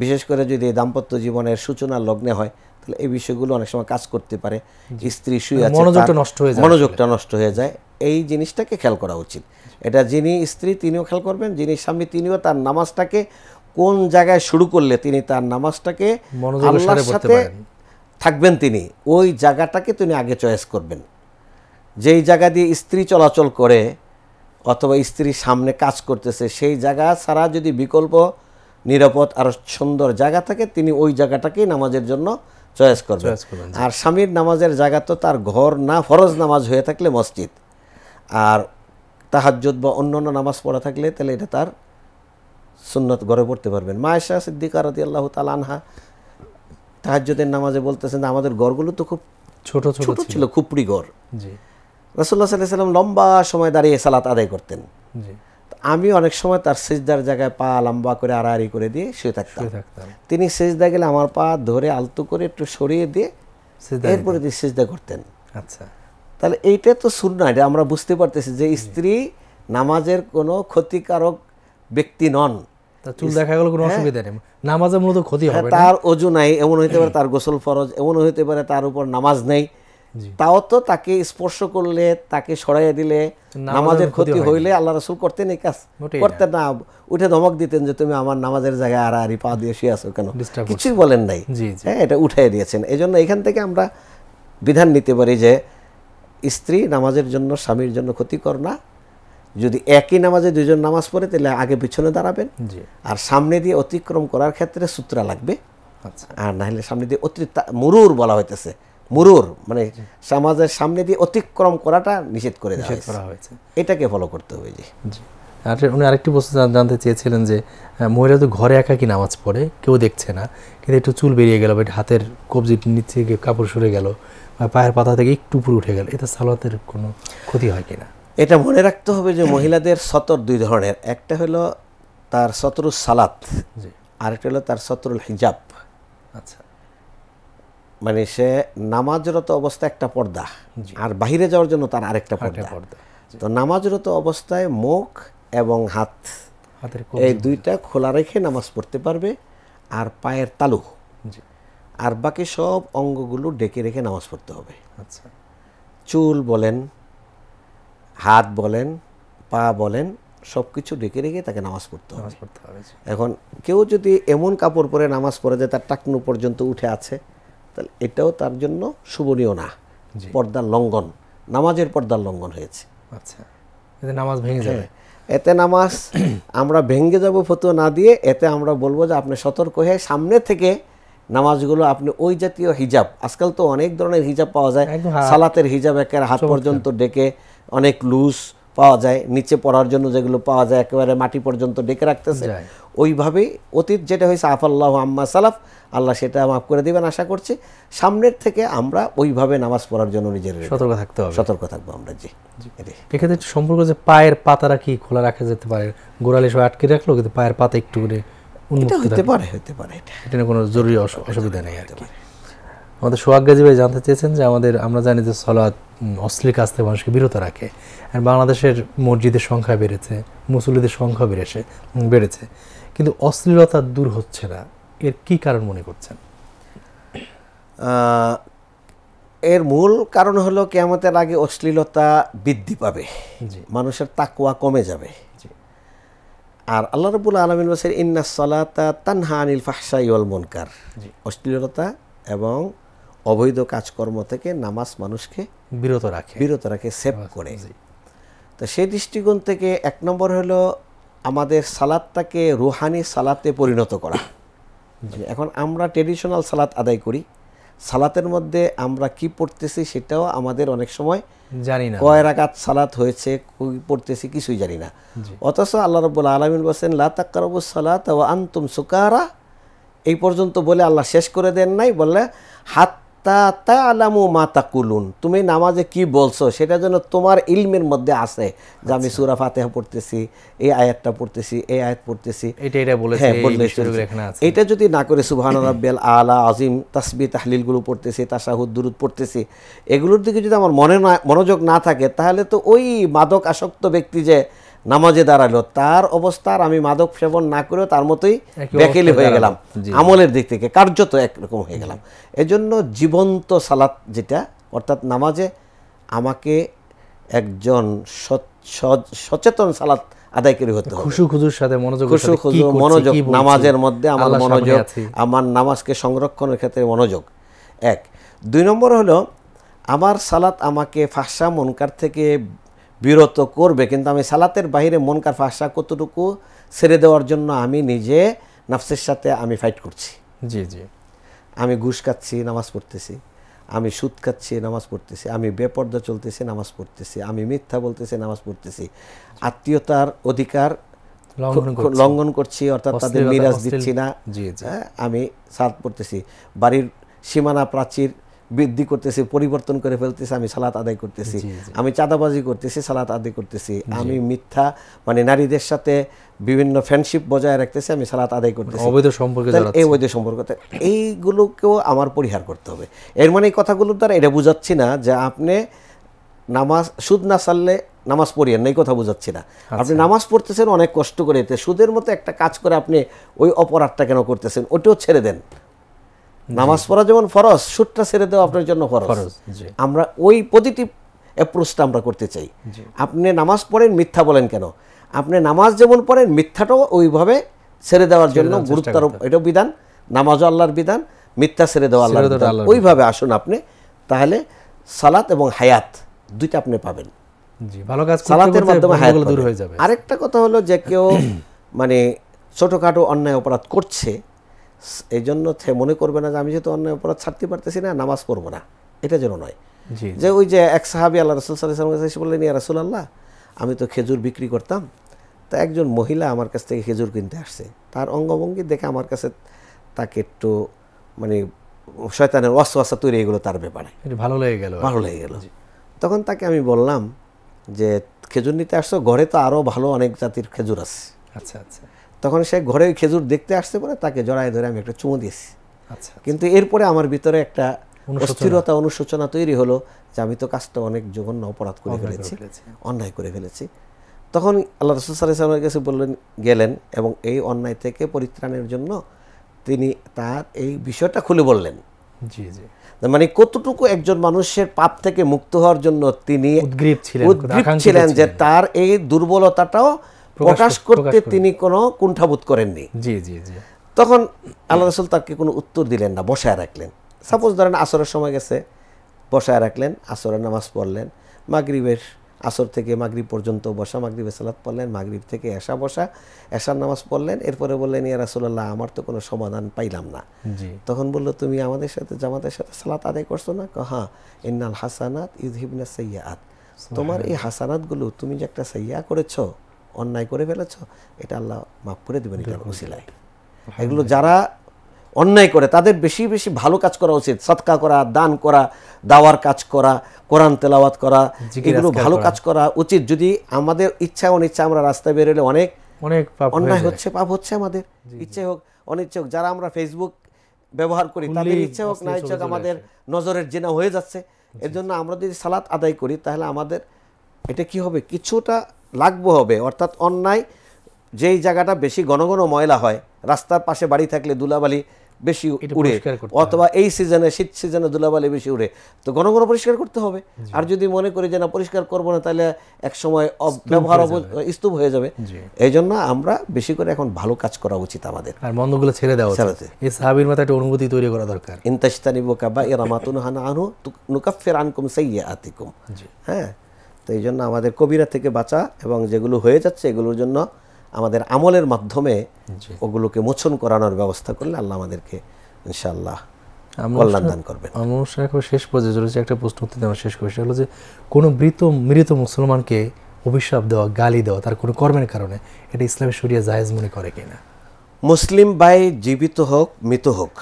বিশেষ করে যদি দাম্পত্য জীবনের সূচনা লগ্নে হয় তাহলে এই বিষয়গুলো অনেক সময় কাজ করতে পারে স্ত্রী শুয়ে মানে আছে মনোযোগটা নষ্ট হয়ে যায় মনোযোগটা নষ্ট হয়ে যায় এই জিনিসটাকে খেয়াল করা উচিত এটা যিনি স্ত্রী তিনিও খেয়াল করবেন যিনি স্বামী তিনিও তার নামাজটাকে কোন জায়গায় শুরু করলে তিনি তার নামাজটাকে আল্লাহর সাথে থাকবেন তিনি ওই জায়গাটাকে তিনি আগে চয়েস করবেন যেই জায়গা দিয়ে স্ত্রী চলাচল করে অথবা স্ত্রীর সামনে কাজ করতেছে সেই জায়গা ছাড়া যদি বিকল্প নিরাপদ আর সুন্দর জায়গা থাকে তিনি ওই জায়গাটাকেই নামাজের জন্য চয়েস করবেন আর স্বামীর নামাজের জায়গা তো তার ঘর না ফরজ নামাজ হয়ে থাকলে মসজিদ আর তাহাজ্জুদ বা অন্য নামাজ পড়া থাকলে তাহলে এটা তার সুন্নত গড়ে পড়তে পারবেন মায়েশা সিদ্দিকা রতি আল্লাহ তাল আনহা নামাজে বলতেছেন আমাদের গড়গুলো তো খুব ছোট ছোট ছিল খুপড়ি গড় জি রসুল্লাহ সাল্লাহ সাল্লাম লম্বা সময় দাঁড়িয়ে সালাত আদায় করতেন আমি অনেক সময় তার সেজদার জায়গায় পা লম্বা করে আড়াআড়ি করে দিয়ে শুয়ে থাকতাম তিনি সেজদা গেলে আমার পা ধরে আলতু করে একটু সরিয়ে দিয়ে এরপরে তিনি সেজদা করতেন আচ্ছা তাহলে এইটা তো সুন্না এটা আমরা বুঝতে পারতেছি যে স্ত্রী নামাজের কোনো ক্ষতিকারক ব্যক্তি নন চুল দেখা গেল কোনো হ্যাঁ। অসুবিধা নেই নামাজে মূলত ক্ষতি হ্যাঁ, হবে তার অজু নাই এমন হইতে পারে তার গোসল ফরজ এমন হইতে পারে তার উপর নামাজ নেই তাও তো তাকে স্পর্শ করলে তাকে সরাইয়া দিলে নামাজের ক্ষতি হইলে আল্লাহ রসুল করতেন এই কাজ করতেন না উঠে ধমক দিতেন যে তুমি আমার নামাজের জায়গায় আর আরি পা দিয়ে শুয়ে আসো কেন কিছুই বলেন নাই হ্যাঁ এটা উঠাই দিয়েছেন এই জন্য এখান থেকে আমরা বিধান নিতে পারি যে স্ত্রী নামাজের জন্য স্বামীর জন্য ক্ষতিকর না যদি একই নামাজে দুজন নামাজ পড়ে তাহলে আগে পিছনে দাঁড়াবেন আর সামনে দিয়ে অতিক্রম করার ক্ষেত্রে সূত্রা লাগবে আচ্ছা। আর নাহলে সামনে দিয়ে অতি মুরুর বলা হইতেছে মুরুর মানে সমাজের সামনে দিয়ে অতিক্রম করাটা নিষেধ করে দেওয়া হয়েছে এটাকে ফলো করতে হবে জি আর উনি আরেকটি বস্তু জানতে চেয়েছিলেন যে মহিলা তো ঘরে একা কি নামাজ পড়ে কেউ দেখছে না কিন্তু একটু চুল বেরিয়ে গেল বা হাতের কবজির নিচে কাপড় সরে গেল বা পায়ের পাতা থেকে একটু উপরে উঠে গেল এটা সালাতের কোনো ক্ষতি হয় কিনা এটা মনে রাখতে হবে যে মহিলাদের সতর দুই ধরনের একটা হলো তার সতরু সালাত আরেকটা হলো তার সতরুল হিজাব আচ্ছা মানে সে নামাজরত অবস্থা একটা পর্দা আর বাহিরে যাওয়ার জন্য তার আরেকটা পর্দা তো নামাজরত অবস্থায় মুখ এবং হাত এই দুইটা খোলা রেখে নামাজ পড়তে পারবে আর পায়ের তালু আর বাকি সব অঙ্গগুলো ডেকে রেখে নামাজ পড়তে হবে আচ্ছা চুল বলেন হাত বলেন পা বলেন সব কিছু ডেকে রেখে তাকে নামাজ পড়তে হবে এখন কেউ যদি এমন কাপড় পরে নামাজ পড়ে যে তার টাকনু পর্যন্ত উঠে আছে তাহলে এটাও তার জন্য শুভনীয় না পর্দার লঙ্ঘন নামাজের পর্দার লঙ্ঘন হয়েছে আচ্ছা এতে নামাজ ভেঙে হ্যাঁ। যাবে এতে নামাজ আমরা ভেঙে যাব ফতো না দিয়ে এতে আমরা বলবো যে আপনি সতর্ক হয়ে সামনে থেকে নামাজগুলো আপনি ওই জাতীয় হিজাব আজকাল তো অনেক ধরনের হিজাব পাওয়া যায় হ্যাঁ। সালাতের হিজাব একের হাত পর্যন্ত ডেকে অনেক লুজ পাওয়া যায় নিচে পড়ার জন্য যেগুলো পাওয়া যায় একেবারে মাটি পর্যন্ত ডেকে রাখতেছে ওইভাবে অতীত যেটা হয়েছে আফাল্লাহ আম্মা সালাফ আল্লাহ সেটা মাফ করে দেবেন আশা করছি সামনের থেকে আমরা ওইভাবে নামাজ পড়ার জন্য নিজের সতর্ক থাকতে হবে সতর্ক থাকবো আমরা জি এক্ষেত্রে সম্পর্ক যে পায়ের পাতারা কি খোলা রাখা যেতে পারে গোড়ালি সব আটকে রাখলো কিন্তু পায়ের পাতা একটু করে হতে পারে হতে পারে এটা কোনো জরুরি অসুবিধা নেই আর আমাদের সোহাগ গাজী ভাই জানতে চেয়েছেন যে আমাদের আমরা জানি যে সলাদ অশ্লীল কাজ থেকে মানুষকে বিরত রাখে আর বাংলাদেশের মসজিদের সংখ্যা বেড়েছে মুসল্লিদের সংখ্যা বেড়েছে বেড়েছে কিন্তু অশ্লীলতা দূর হচ্ছে না এর কি কারণ মনে করছেন এর মূল কারণ হলো কেমতের আগে অশ্লীলতা বৃদ্ধি পাবে মানুষের তাকুয়া কমে যাবে আর আল্লাহ রবুল আলমিন বলছেন ইন্না সলাতা তানহা আনিল ফাহসাই ওয়াল মনকার অশ্লীলতা এবং অবৈধ কাজকর্ম থেকে নামাজ মানুষকে বিরত রাখে বিরত রাখে সেভ করে তো সেই দৃষ্টিকোণ থেকে এক নম্বর হলো আমাদের সালাদটাকে রুহানি সালাতে পরিণত করা এখন আমরা ট্রেডিশনাল সালাত আদায় করি সালাতের মধ্যে আমরা কি পড়তেছি সেটাও আমাদের অনেক সময় জানি না কয় রাগাত সালাত হয়েছে পড়তেছি কিছুই জানি না অথচ আল্লাহ রব্বুল আলমিন বলছেন লাতাকারবু সালাত ও আন্তুম সুকারা এই পর্যন্ত বলে আল্লাহ শেষ করে দেন নাই বললে হাত হাত্তা তা আলামু মাতা কুলুন তুমি নামাজে কি বলছো সেটা যেন তোমার ইলমের মধ্যে আছে যে আমি আচ্ছা। সুরা ফাতেহা পড়তেছি এই আয়াতটা পড়তেছি এই আয়াত পড়তেছি এটা এটা হ্যাঁ, এটা যদি না করে সুবহান রাব্বিয়াল আলা আজিম তাসবি তাহলিলগুলো পড়তেছি তাশাহুদ দুরুদ পড়তেছি এগুলোর দিকে যদি আমার মনে মনোযোগ না থাকে তাহলে তো ওই মাদক আসক্ত ব্যক্তি যে নামাজে দাঁড়ালো তার অবস্থার আমি মাদক সেবন না করে তার মতোই ব্যাকেলি হয়ে গেলাম আমলের দিক থেকে কার্যত একরকম হয়ে গেলাম এজন্য জীবন্ত সালাত যেটা অর্থাৎ নামাজে আমাকে একজন সচেতন সালাত আদায়কারী হতো হবে খুশু খুজুর সাথে মনোযোগ খুশু খুজু মনোযোগ নামাজের মধ্যে আমার মনোযোগ আমার নামাজকে সংরক্ষণের ক্ষেত্রে মনোযোগ এক দুই নম্বর হলো আমার সালাত আমাকে ফাঁসা মনকার থেকে বিরত করবে কিন্তু আমি সালাতের বাহিরে মনকার ফাঁসা কতটুকু ছেড়ে দেওয়ার জন্য আমি নিজে নাফসের সাথে আমি ফাইট করছি জি জি আমি ঘুষ খাচ্ছি নামাজ পড়তেছি আমি সুদ খাচ্ছি নামাজ পড়তেছি আমি বেপর্দা চলতেছি নামাজ পড়তেছি আমি মিথ্যা বলতেছি নামাজ পড়তেছি আত্মীয়তার অধিকার লঙ্ঘন করছি অর্থাৎ তাদের নিরাজ দিচ্ছি না হ্যাঁ, আমি সাত পড়তেছি বাড়ির সীমানা প্রাচীর বৃদ্ধি করতেছি পরিবর্তন করে ফেলতেছি আমি সালাত আদায় করতেছি আমি চাঁদাবাজি করতেছি সালাত আদায় করতেছি আমি মিথ্যা মানে নারীদের সাথে বিভিন্ন ফ্রেন্ডশিপ বজায় রাখতেছি আমি সালাত আদায় মানে করতেছি অবৈধ সম্পর্ক এই অবৈধ সম্পর্ক এইগুলোকেও আমার পরিহার করতে হবে এর মানে এই কথাগুলোর দ্বারা এটা বুঝাচ্ছি না যে আপনি নামাজ সুদ না সারলে নামাজ পড়িয়ে না এই কথা বুঝাচ্ছি না আচ্ছা। আপনি নামাজ পড়তেছেন অনেক কষ্ট করে এতে সুদের মতো একটা কাজ করে আপনি ওই অপরাধটা কেন করতেছেন ওটাও ছেড়ে দেন নামাজ পড়া যেমন ফরজ সুটটা ছেড়ে দেওয়া আপনার জন্য ফরজ আমরা ওই পজিটিভ অ্যাপ্রোচটা আমরা করতে চাই আপনি নামাজ পড়েন মিথ্যা বলেন কেন আপনি নামাজ যেমন পড়েন মিথ্যাটাও ওইভাবে ছেড়ে দেওয়ার জন্য গুরুত্বারোপ এটাও বিধান নামাজ আল্লাহর বিধান মিথ্যা ছেড়ে দেওয়া আল্লাহ ওইভাবে আসুন আপনি তাহলে সালাত এবং হায়াত দুইটা আপনি পাবেন সালাতের মাধ্যমে হায়াত দূর হয়ে যাবে আরেকটা কথা হলো যে কেউ মানে ছোটোখাটো অন্যায় অপরাধ করছে এই জন্য মনে করবে না যে আমি যেহেতু অন্য অপরাধ ছাড়তে পারতেছি না নামাজ পড়বো না এটা যেন নয় যে ওই যে এক সাহাবি আল্লাহ রসুল সাল্লাহ কাছে এসে বললেন ইয়া রসুল আল্লাহ আমি তো খেজুর বিক্রি করতাম তা একজন মহিলা আমার কাছ থেকে খেজুর কিনতে আসছে তার অঙ্গভঙ্গি দেখে আমার কাছে তাকে একটু মানে শয়তানের ওয়াসা তৈরি এগুলো তার ব্যাপারে ভালো লেগে গেল ভালো লেগে গেল তখন তাকে আমি বললাম যে খেজুর নিতে আসছো ঘরে তো আরও ভালো অনেক জাতির খেজুর আছে আচ্ছা আচ্ছা তখন সে ঘরে খেজুর দেখতে আসতে পারে তাকে জড়ায় ধরে আমি একটা চুমো দিয়েছি আচ্ছা, আচ্ছা কিন্তু এরপরে আমার ভিতরে একটা অস্থিরতা অনুশোচনা তৈরি হলো যে আমি তো কাজটা অনেক জঘন্য অপরাধ করে ফেলেছি অন্যায় করে ফেলেছি তখন আল্লাহ রসুল সাল্লাহ কাছে বললেন গেলেন এবং এই অন্যায় থেকে পরিত্রাণের জন্য তিনি তার এই বিষয়টা খুলে বললেন জি জি মানে কতটুকু একজন মানুষের পাপ থেকে মুক্ত হওয়ার জন্য তিনি ছিলেন যে তার এই দুর্বলতাটাও প্রকাশ করতে তিনি কোনো কুণ্ঠাবোধ করেননি জি জি জি তখন আল্লাহ রসুল তাকে কোনো উত্তর দিলেন না বসায় রাখলেন সাপোজ ধরেন আসরের সময় গেছে বসায় রাখলেন আসরের নামাজ পড়লেন মাগরিবের আসর থেকে মাগরীব পর্যন্ত বসা মাগরিবে সালাত পড়লেন মাগরীব থেকে এশা বসা এশার নামাজ পড়লেন এরপরে বললেন ইয়া রাসুল্লাহ আমার তো কোনো সমাধান পাইলাম না তখন বলল তুমি আমাদের সাথে জামাতের সাথে সালাত আদায় করছো না হ্যাঁ ইন্নাল হাসানাত হিবনা সৈয়াত তোমার এই হাসানাতগুলো তুমি যে একটা সৈয়া করেছো অন্যায় করে ফেলেছ এটা আল্লাহ মাফ করে দেবেন উসিলায় এগুলো যারা অন্যায় করে তাদের বেশি বেশি ভালো কাজ করা উচিত সৎকা করা দান করা দাওয়ার কাজ করা কোরআন তেলাওয়াত করা এগুলো ভালো কাজ করা উচিত যদি আমাদের ইচ্ছা অনিচ্ছা আমরা রাস্তায় বেরোলে অনেক অনেক অন্যায় হচ্ছে পাপ হচ্ছে আমাদের ইচ্ছে হোক অনিচ্ছে হোক যারা আমরা ফেসবুক ব্যবহার করি তাদের ইচ্ছে হোক না ইচ্ছে হোক আমাদের নজরের জেনা হয়ে যাচ্ছে এর জন্য আমরা যদি সালাত আদায় করি তাহলে আমাদের এটা কি হবে কিছুটা লাগবো হবে অর্থাৎ অন্যায় যেই জায়গাটা বেশি ঘন ঘন ময়লা হয় রাস্তার পাশে বাড়ি থাকলে দুলাবালি বেশি উড়ে অথবা এই সিজনে শীত সিজনে দুলাবালি বেশি উড়ে তো ঘন ঘন পরিষ্কার করতে হবে আর যদি মনে করি যে না পরিষ্কার করবো না তাহলে এক সময় ব্যবহার স্তূপ হয়ে যাবে এই জন্য আমরা বেশি করে এখন ভালো কাজ করা উচিত আমাদের আর মন্দগুলো ছেড়ে দেওয়া ছেড়ে এই সাহাবির মাথায় একটা অনুভূতি তৈরি করা দরকার ইন্তাস্তানি বোকা বা মাতুন হানা আনহু নুকাফের আনকুম সেই আতিকুম হ্যাঁ তো এই জন্য আমাদের কবিরা থেকে বাঁচা এবং যেগুলো হয়ে যাচ্ছে এগুলোর জন্য আমাদের আমলের মাধ্যমে ওগুলোকে মোচন করানোর ব্যবস্থা করলে আল্লাহ আমাদেরকে ইনশাআল্লাহ কল্যাণ দান করবেন আমার অনুষ্ঠান এখন শেষ পর্যায়ে চলেছে একটা প্রশ্ন উত্তর আমরা শেষ করি সেটা হলো যে কোনো মৃত মৃত মুসলমানকে অভিশাপ দেওয়া গালি দেওয়া তার কোনো কর্মের কারণে এটা ইসলামের শরিয়া জায়েজ মনে করে কিনা মুসলিম বাই জীবিত হোক মৃত হোক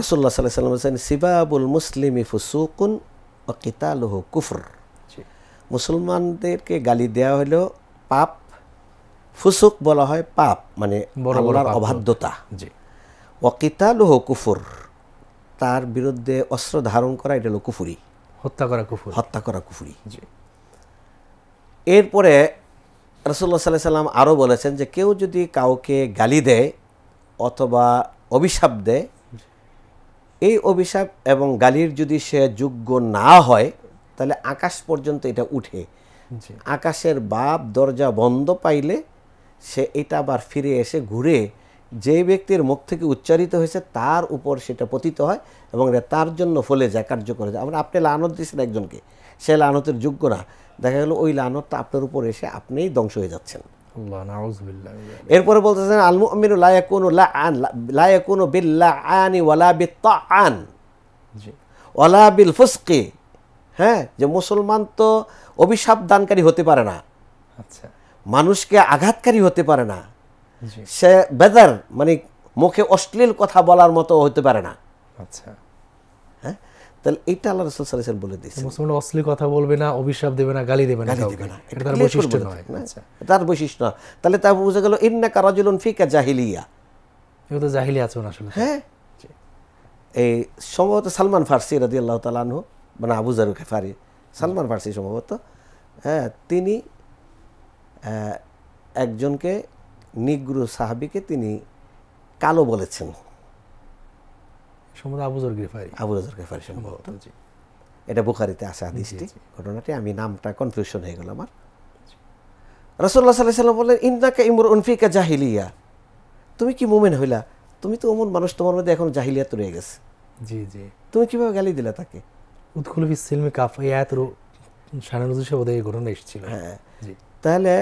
রসুল্লাহ সাল্লাহ সাল্লাম সিবাবুল মুসলিম ইফুসুকুন ও হোক কুফর মুসলমানদেরকে গালি দেওয়া হলো পাপ ফুসুক বলা হয় পাপ মানে অবাধ্যতা অকিতা লোহ কুফুর তার বিরুদ্ধে অস্ত্র ধারণ করা এটা হলো কুফুরি হত্যা করা কুফুর হত্যা করা কুফুরি এরপরে রসুল্লা সাল্লাহ সাল্লাম আরও বলেছেন যে কেউ যদি কাউকে গালি দেয় অথবা অভিশাপ দেয় এই অভিশাপ এবং গালির যদি সে যোগ্য না হয় তাহলে আকাশ পর্যন্ত এটা উঠে আকাশের বাপ দরজা বন্ধ পাইলে সে এটা আবার ফিরে এসে ঘুরে যে ব্যক্তির মুখ থেকে উচ্চারিত হয়েছে তার উপর সেটা পতিত হয় এবং তার জন্য ফলে যায় কার্যকর যায় আমরা আপনি লানত দিয়েছেন একজনকে সে লানতের যোগ্য না দেখা গেল ওই লানতটা আপনার উপর এসে আপনিই ধ্বংস হয়ে যাচ্ছেন এরপরে বলতেছেন আলমু আমিনু লায়াকুনু লা আন লায়াকুনু বিল্লা ওয়ালা বিত্তা আন ওয়ালা বিল ফুসকি হ্যাঁ যে মুসলমান তো অভিশাপ দানকারী হতে পারে না আচ্ছা মানুষকে আঘাতকারী হতে পারে না সে বেদার মানে মুখে অশ্লীল কথা বলার মতো হতে পারে না আচ্ছা হ্যাঁ তাহলে এটা আল্লাহ রসুল সাল্লাহ বলে দিচ্ছে মুসলমান অশ্লীল কথা বলবে না অভিশাপ দেবে না গালি দেবে না দেবে না এটা তার হ্যাঁ, আচ্ছা। বৈশিষ্ট্য নয় তার বৈশিষ্ট্য না তাহলে তা বোঝা গেল ইন্না কারাজুলুন ফিকা জাহিলিয়া এগুলো তো জাহিলি আচরণ আসলে হ্যাঁ এই সম্ভবত সালমান ফার্সি রাদিয়াল্লাহু তাআলা আনহু মানে আবু জারু খেফারি সালমান ফার্সি সম্ভবত হ্যাঁ তিনি একজনকে নিগ্রু সাহাবিকে তিনি কালো বলেছেন সম্ভবত এটা বুখারিতে আসে আদিষ্টি ঘটনাটি আমি নামটা কনফিউশন হয়ে গেল আমার রসল্লা সাল্লাহ সাল্লাম বললেন ইন্দাকে ইমর উনফিকা জাহিলিয়া তুমি কি মোমেন হইলা তুমি তো অমন মানুষ তোমার মধ্যে এখন জাহিলিয়াত রয়ে গেছে জি জি তুমি কিভাবে গালি দিলা তাকে উৎকুলফি সিলমি কাফ এই আয়াতের সানানুজ হিসেবে ঘটনা এসেছিল হ্যাঁ তাহলে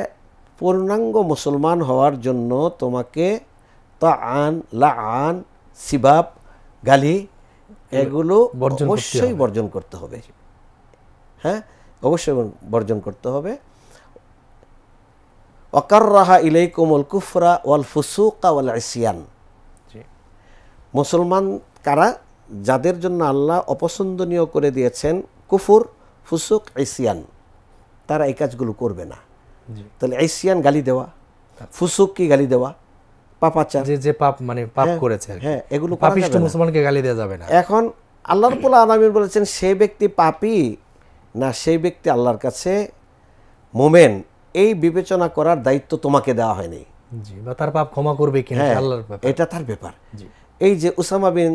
পূর্ণাঙ্গ মুসলমান হওয়ার জন্য তোমাকে তা আন লা আন সিবাব গালি এগুলো অবশ্যই বর্জন করতে হবে হ্যাঁ অবশ্যই বর্জন করতে হবে অকাররাহা কোমল কুফরা ওয়াল ফুসুকা ওয়াল আসিয়ান মুসলমান কারা যাদের জন্য আল্লাহ অপছন্দনীয় করে দিয়েছেন কুফুর ফুসুক এসিয়ান তারা এই কাজগুলো করবে না তাহলে এসিয়ান গালি দেওয়া ফুসুক কি গালি দেওয়া পাপাচার যে যে পাপ মানে পাপ হ্যাঁ, করেছে হ্যাঁ এগুলো পাপিষ্ট মুসলমানকে গালি দেওয়া যাবে না এখন আল্লাহ রবুল্লা আলমিন বলেছেন সেই ব্যক্তি পাপি না সেই ব্যক্তি আল্লাহর কাছে মোমেন এই বিবেচনা করার দায়িত্ব তোমাকে দেওয়া হয়নি বা তার পাপ ক্ষমা করবে কিনা হ্যাঁ, আল্লাহর এটা তার ব্যাপার এই যে উসামা বিন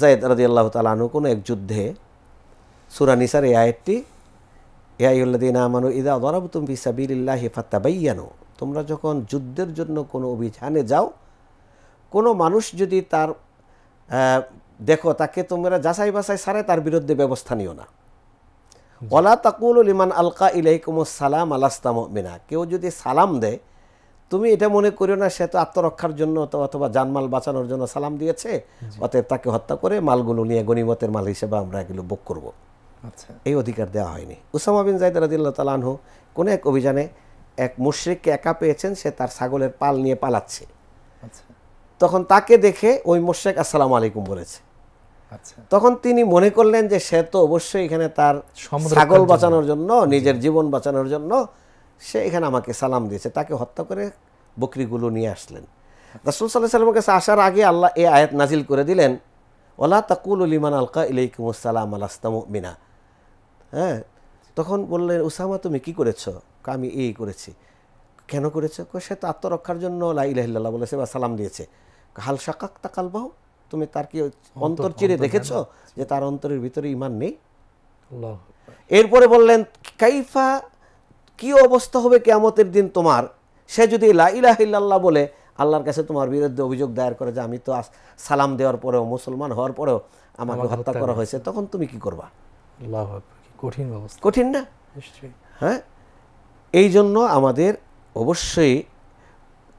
জায়দ রাজি আল্লাহ তালু কোনো এক যুদ্ধে সুরানিসার এ আয়াতটি ইয়াইউল্লাদিন আমানু ইদা দরাবতুম ফি সাবিলিল্লাহ ফাত্তাবাইয়ানু তোমরা যখন যুদ্ধের জন্য কোনো অভিযানে যাও কোনো মানুষ যদি তার দেখো তাকে তোমরা যাচাই বাছাই সারে তার বিরুদ্ধে ব্যবস্থা নিও না বলা তাকুল ইমান আলকা ইলাইকুম সালাম আলাস্তাম মিনা কেউ যদি সালাম দেয় তুমি এটা মনে করিও না সে তো আত্মরক্ষার জন্য অথবা জানমাল বাঁচানোর জন্য সালাম দিয়েছে অতএব তাকে হত্যা করে মালগুলো নিয়ে গণিমতের মাল হিসেবে আমরা এগুলো বুক করব আচ্ছা এই অধিকার দেওয়া হয়নি উসামা বিন জাইদ রাজিল্লা তালানহ কোনো এক অভিযানে এক মুশ্রিককে একা পেয়েছেন সে তার ছাগলের পাল নিয়ে পালাচ্ছে আচ্ছা। তখন তাকে দেখে ওই মুশ্রেক আসসালাম আলাইকুম বলেছে আচ্ছা। তখন তিনি মনে করলেন যে সে তো অবশ্যই এখানে তার ছাগল বাঁচানোর জন্য নিজের জীবন বাঁচানোর জন্য সে এখানে আমাকে সালাম দিয়েছে তাকে হত্যা করে বকরিগুলো নিয়ে আসলেন রাসুল সাল্লাহ সাল্লামের কাছে আসার আগে আল্লাহ এ আয়াত নাজিল করে দিলেন ওলা তাকুল উলিমান আলকা ইলাইকুমুসালাম আলাস্তামু মিনা হ্যাঁ তখন বললেন উসামা তুমি কি করেছো আমি এই করেছি কেন করেছো সে তো আত্মরক্ষার জন্য লাইলাহিল্লাহ বলেছে বা সালাম দিয়েছে হাল শাকাক তাকাল বাহু তুমি তার কি অন্তর চিরে দেখেছ যে তার অন্তরের ভিতরে ইমান নেই এরপরে বললেন কাইফা কি অবস্থা হবে কেয়ামতের দিন তোমার সে যদি লাইলাহিল্লাহ বলে আল্লাহর কাছে তোমার বিরুদ্ধে অভিযোগ দায়ের করে যে আমি তো সালাম দেওয়ার পরেও মুসলমান হওয়ার পরেও আমাকে হত্যা করা হয়েছে তখন তুমি কি করবা কঠিন কঠিন না হ্যাঁ এই জন্য আমাদের অবশ্যই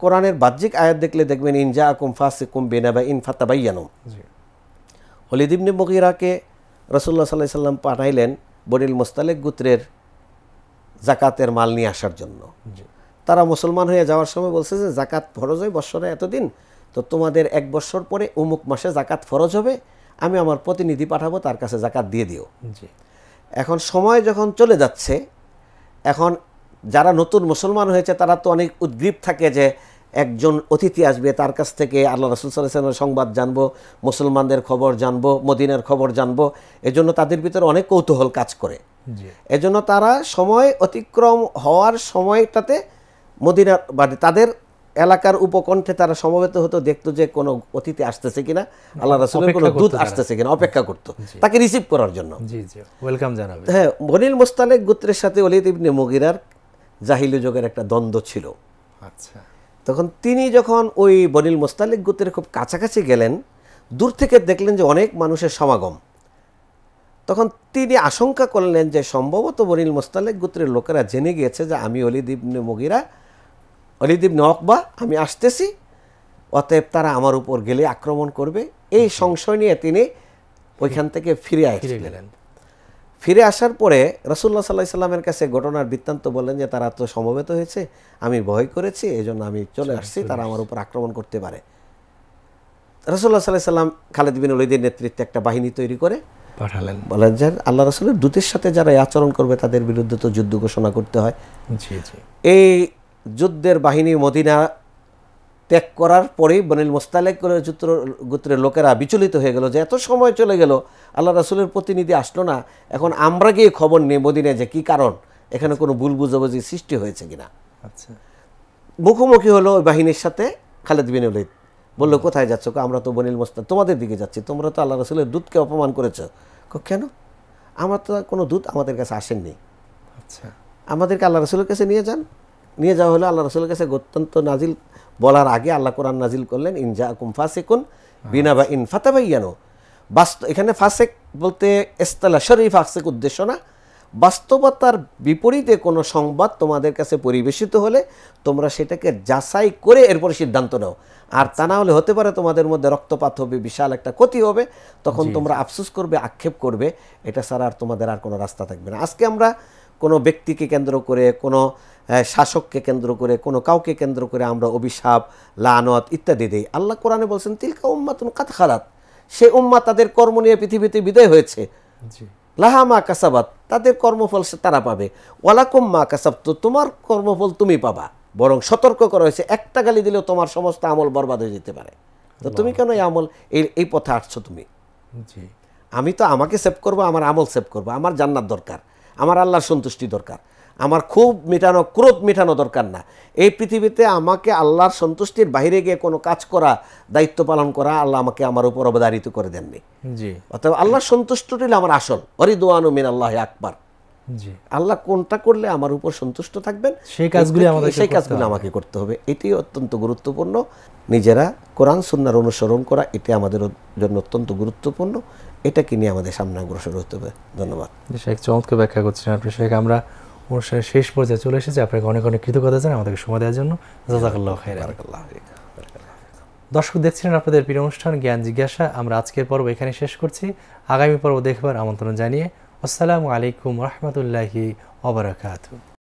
কোরআনের বাহ্যিক আয়াত দেখলে দেখবেন ইনজা আকুম বেনা বেনাবা ইন বাইয়ানো হলিদিবনে বকিরাকে রসুল্লাহ সাল্লাহ সাল্লাম পাঠাইলেন বনিল মোস্তালেক গোত্রের জাকাতের মাল নিয়ে আসার জন্য তারা মুসলমান হয়ে যাওয়ার সময় বলছে যে জাকাত ফরজ হয় বৎসরে এতদিন তো তোমাদের এক বছর পরে অমুক মাসে জাকাত ফরজ হবে আমি আমার প্রতিনিধি পাঠাবো তার কাছে জাকাত দিয়ে দিও এখন সময় যখন চলে যাচ্ছে এখন যারা নতুন মুসলমান হয়েছে তারা তো অনেক উদ্গ্রীব থাকে যে একজন অতিথি আসবে তার কাছ থেকে আল্লাহ রসুল সাল্লাহামের সংবাদ জানবো মুসলমানদের খবর জানবো মদিনের খবর জানবো এজন্য তাদের ভিতরে অনেক কৌতূহল কাজ করে এজন্য তারা সময় অতিক্রম হওয়ার সময়টাতে মদিনার মানে তাদের এলাকার উপকণ্ঠে তারা সমবেত হতো দেখতো যে কোনো অতিথি আসতেছে কিনা আল্লাহ রাসুলের কোনো দূত আসতেছে কিনা অপেক্ষা করতো তাকে রিসিভ করার জন্য ওয়েলকাম জানাবে হ্যাঁ বনিল মোস্তালেক গোত্রের সাথে অলিদ ইবনে মগিরার জাহিলি যুগের একটা দ্বন্দ্ব ছিল আচ্ছা তখন তিনি যখন ওই বনিল মোস্তালেক গুত্রের খুব কাছাকাছি গেলেন দূর থেকে দেখলেন যে অনেক মানুষের সমাগম তখন তিনি আশঙ্কা করলেন যে সম্ভবত বনিল মোস্তালেক গোত্রের লোকেরা জেনে গিয়েছে যে আমি অলিদিবনে মগিরা অলিদিবনে অকবা আমি আসতেছি অতএব তারা আমার উপর গেলে আক্রমণ করবে এই সংশয় নিয়ে তিনি ওইখান থেকে ফিরে আসতে গেলেন ফিরে আসার পরে রসুল্লা সাল্লাহ সাল্লামের কাছে ঘটনার বৃত্তান্ত বললেন যে তারা তো সমবেত হয়েছে আমি ভয় করেছি এই জন্য আমি চলে আসছি তারা আমার উপর আক্রমণ করতে পারে রসুল্লাহ সাল্লাহ সাল্লাম খালেদ বিন অলিদের নেতৃত্বে একটা বাহিনী তৈরি করে পাঠালেন বলেন যে আল্লাহ রাসুলের দূতের সাথে যারা আচরণ করবে তাদের বিরুদ্ধে তো যুদ্ধ ঘোষণা করতে হয় এই যুদ্ধের বাহিনী মদিনা ত্যাগ করার পরেই বনিল মোস্তালেক চুত্র গোত্রের লোকেরা বিচলিত হয়ে গেল যে এত সময় চলে গেল আল্লাহ রাসুলের প্রতিনিধি আসলো না এখন আমরা গিয়ে খবর নিয়ে মদিনায় যে কি কারণ এখানে কোনো ভুল বুঝাবুঝি সৃষ্টি হয়েছে কিনা আচ্ছা মুখোমুখি হলো ওই বাহিনীর সাথে খালেদ বিন বললো কোথায় যাচ্ছ আমরা তো বনিল মোস্তা তোমাদের দিকে যাচ্ছি তোমরা তো আল্লাহ রসুলের দুধকে অপমান করেছ কেন আমার তো কোনো দুধ আমাদের কাছে আসেননি আচ্ছা আমাদেরকে আল্লাহ রসুলের কাছে নিয়ে যান নিয়ে যাওয়া হলো আল্লাহ রসুলের কাছে গত্যন্ত নাজিল বলার আগে আল্লাহ কোরআন নাজিল করলেন ইনজা কুমফা সেকুন বিনা বা ইনফাতাবাইয়ানো বাস্তব এখানে ফাসেক বলতে এস্তালা শরীফ আসেক উদ্দেশ্য না বাস্তবতার বিপরীতে কোনো সংবাদ তোমাদের কাছে পরিবেশিত হলে তোমরা সেটাকে যাচাই করে এরপরে সিদ্ধান্ত নাও আর তা না হলে হতে পারে তোমাদের মধ্যে রক্তপাত হবে বিশাল একটা ক্ষতি হবে তখন তোমরা আফসোস করবে আক্ষেপ করবে এটা ছাড়া আর তোমাদের আর কোনো রাস্তা থাকবে না আজকে আমরা কোনো ব্যক্তিকে কেন্দ্র করে কোনো শাসককে কেন্দ্র করে কোনো কাউকে কেন্দ্র করে আমরা অভিশাপ লানত ইত্যাদি দিই আল্লাহ কোরআনে বলছেন তিলকা উম্মাতুন কাত খালাত সে উম্মা তাদের কর্ম নিয়ে পৃথিবীতে বিদায় হয়েছে জি লাহা মা কাসাবাত তাদের কর্মফল সে তারা পাবে ওয়ালাকুম মা কাসাব তো তোমার কর্মফল তুমি পাবা বরং সতর্ক করা হয়েছে একটা গালি দিলেও তোমার সমস্ত আমল বরবাদ হয়ে যেতে পারে তো তুমি কেন এই আমল এই এই পথে আসছো তুমি আমি তো আমাকে সেভ করবো আমার আমল সেভ করব আমার জান্নাত দরকার আমার আল্লাহর সন্তুষ্টি দরকার আমার খুব মেটানো ক্রোধ মেটানো দরকার না এই পৃথিবীতে আমাকে আল্লাহর সন্তুষ্টির বাইরে গিয়ে কোনো কাজ করা দায়িত্ব পালন করা আল্লাহ আমাকে আমার উপর অবদারিত করে দেননি জি অতএব আল্লাহর সন্তুষ্টটিল আমার আসল হরিদোয়ান মিন আল্লাহ আকবার আল্লাহ কোনটা করলে আমার উপর সন্তুষ্ট থাকবেন সেই কাজগুলি আমাদের সেই কাজগুলো আমাকে করতে হবে এটি অত্যন্ত গুরুত্বপূর্ণ নিজেরা কোরআন সুন্নার অনুসরণ করা এটি আমাদের জন্য অত্যন্ত গুরুত্বপূর্ণ এটাকে নিয়ে আমাদের সামনে অগ্রসর হতে হবে ধন্যবাদ শেখ চমৎকার ব্যাখ্যা করছেন আপনি শেখ আমরা অনুষ্ঠানের শেষ পর্যায়ে চলে এসেছে আপনাকে অনেক অনেক কৃতজ্ঞতা জানাই আমাদেরকে সময় দেওয়ার জন্য জাজাকাল্লাহ খাই দর্শক দেখছিলেন আপনাদের প্রিয় অনুষ্ঠান জ্ঞান জিজ্ঞাসা আমরা আজকের পর্ব এখানে শেষ করছি আগামী পর্ব দেখবার আমন্ত্রণ জানিয়ে আসসালামু আলাইকুম রহমতুল্লাহি অবরাকাত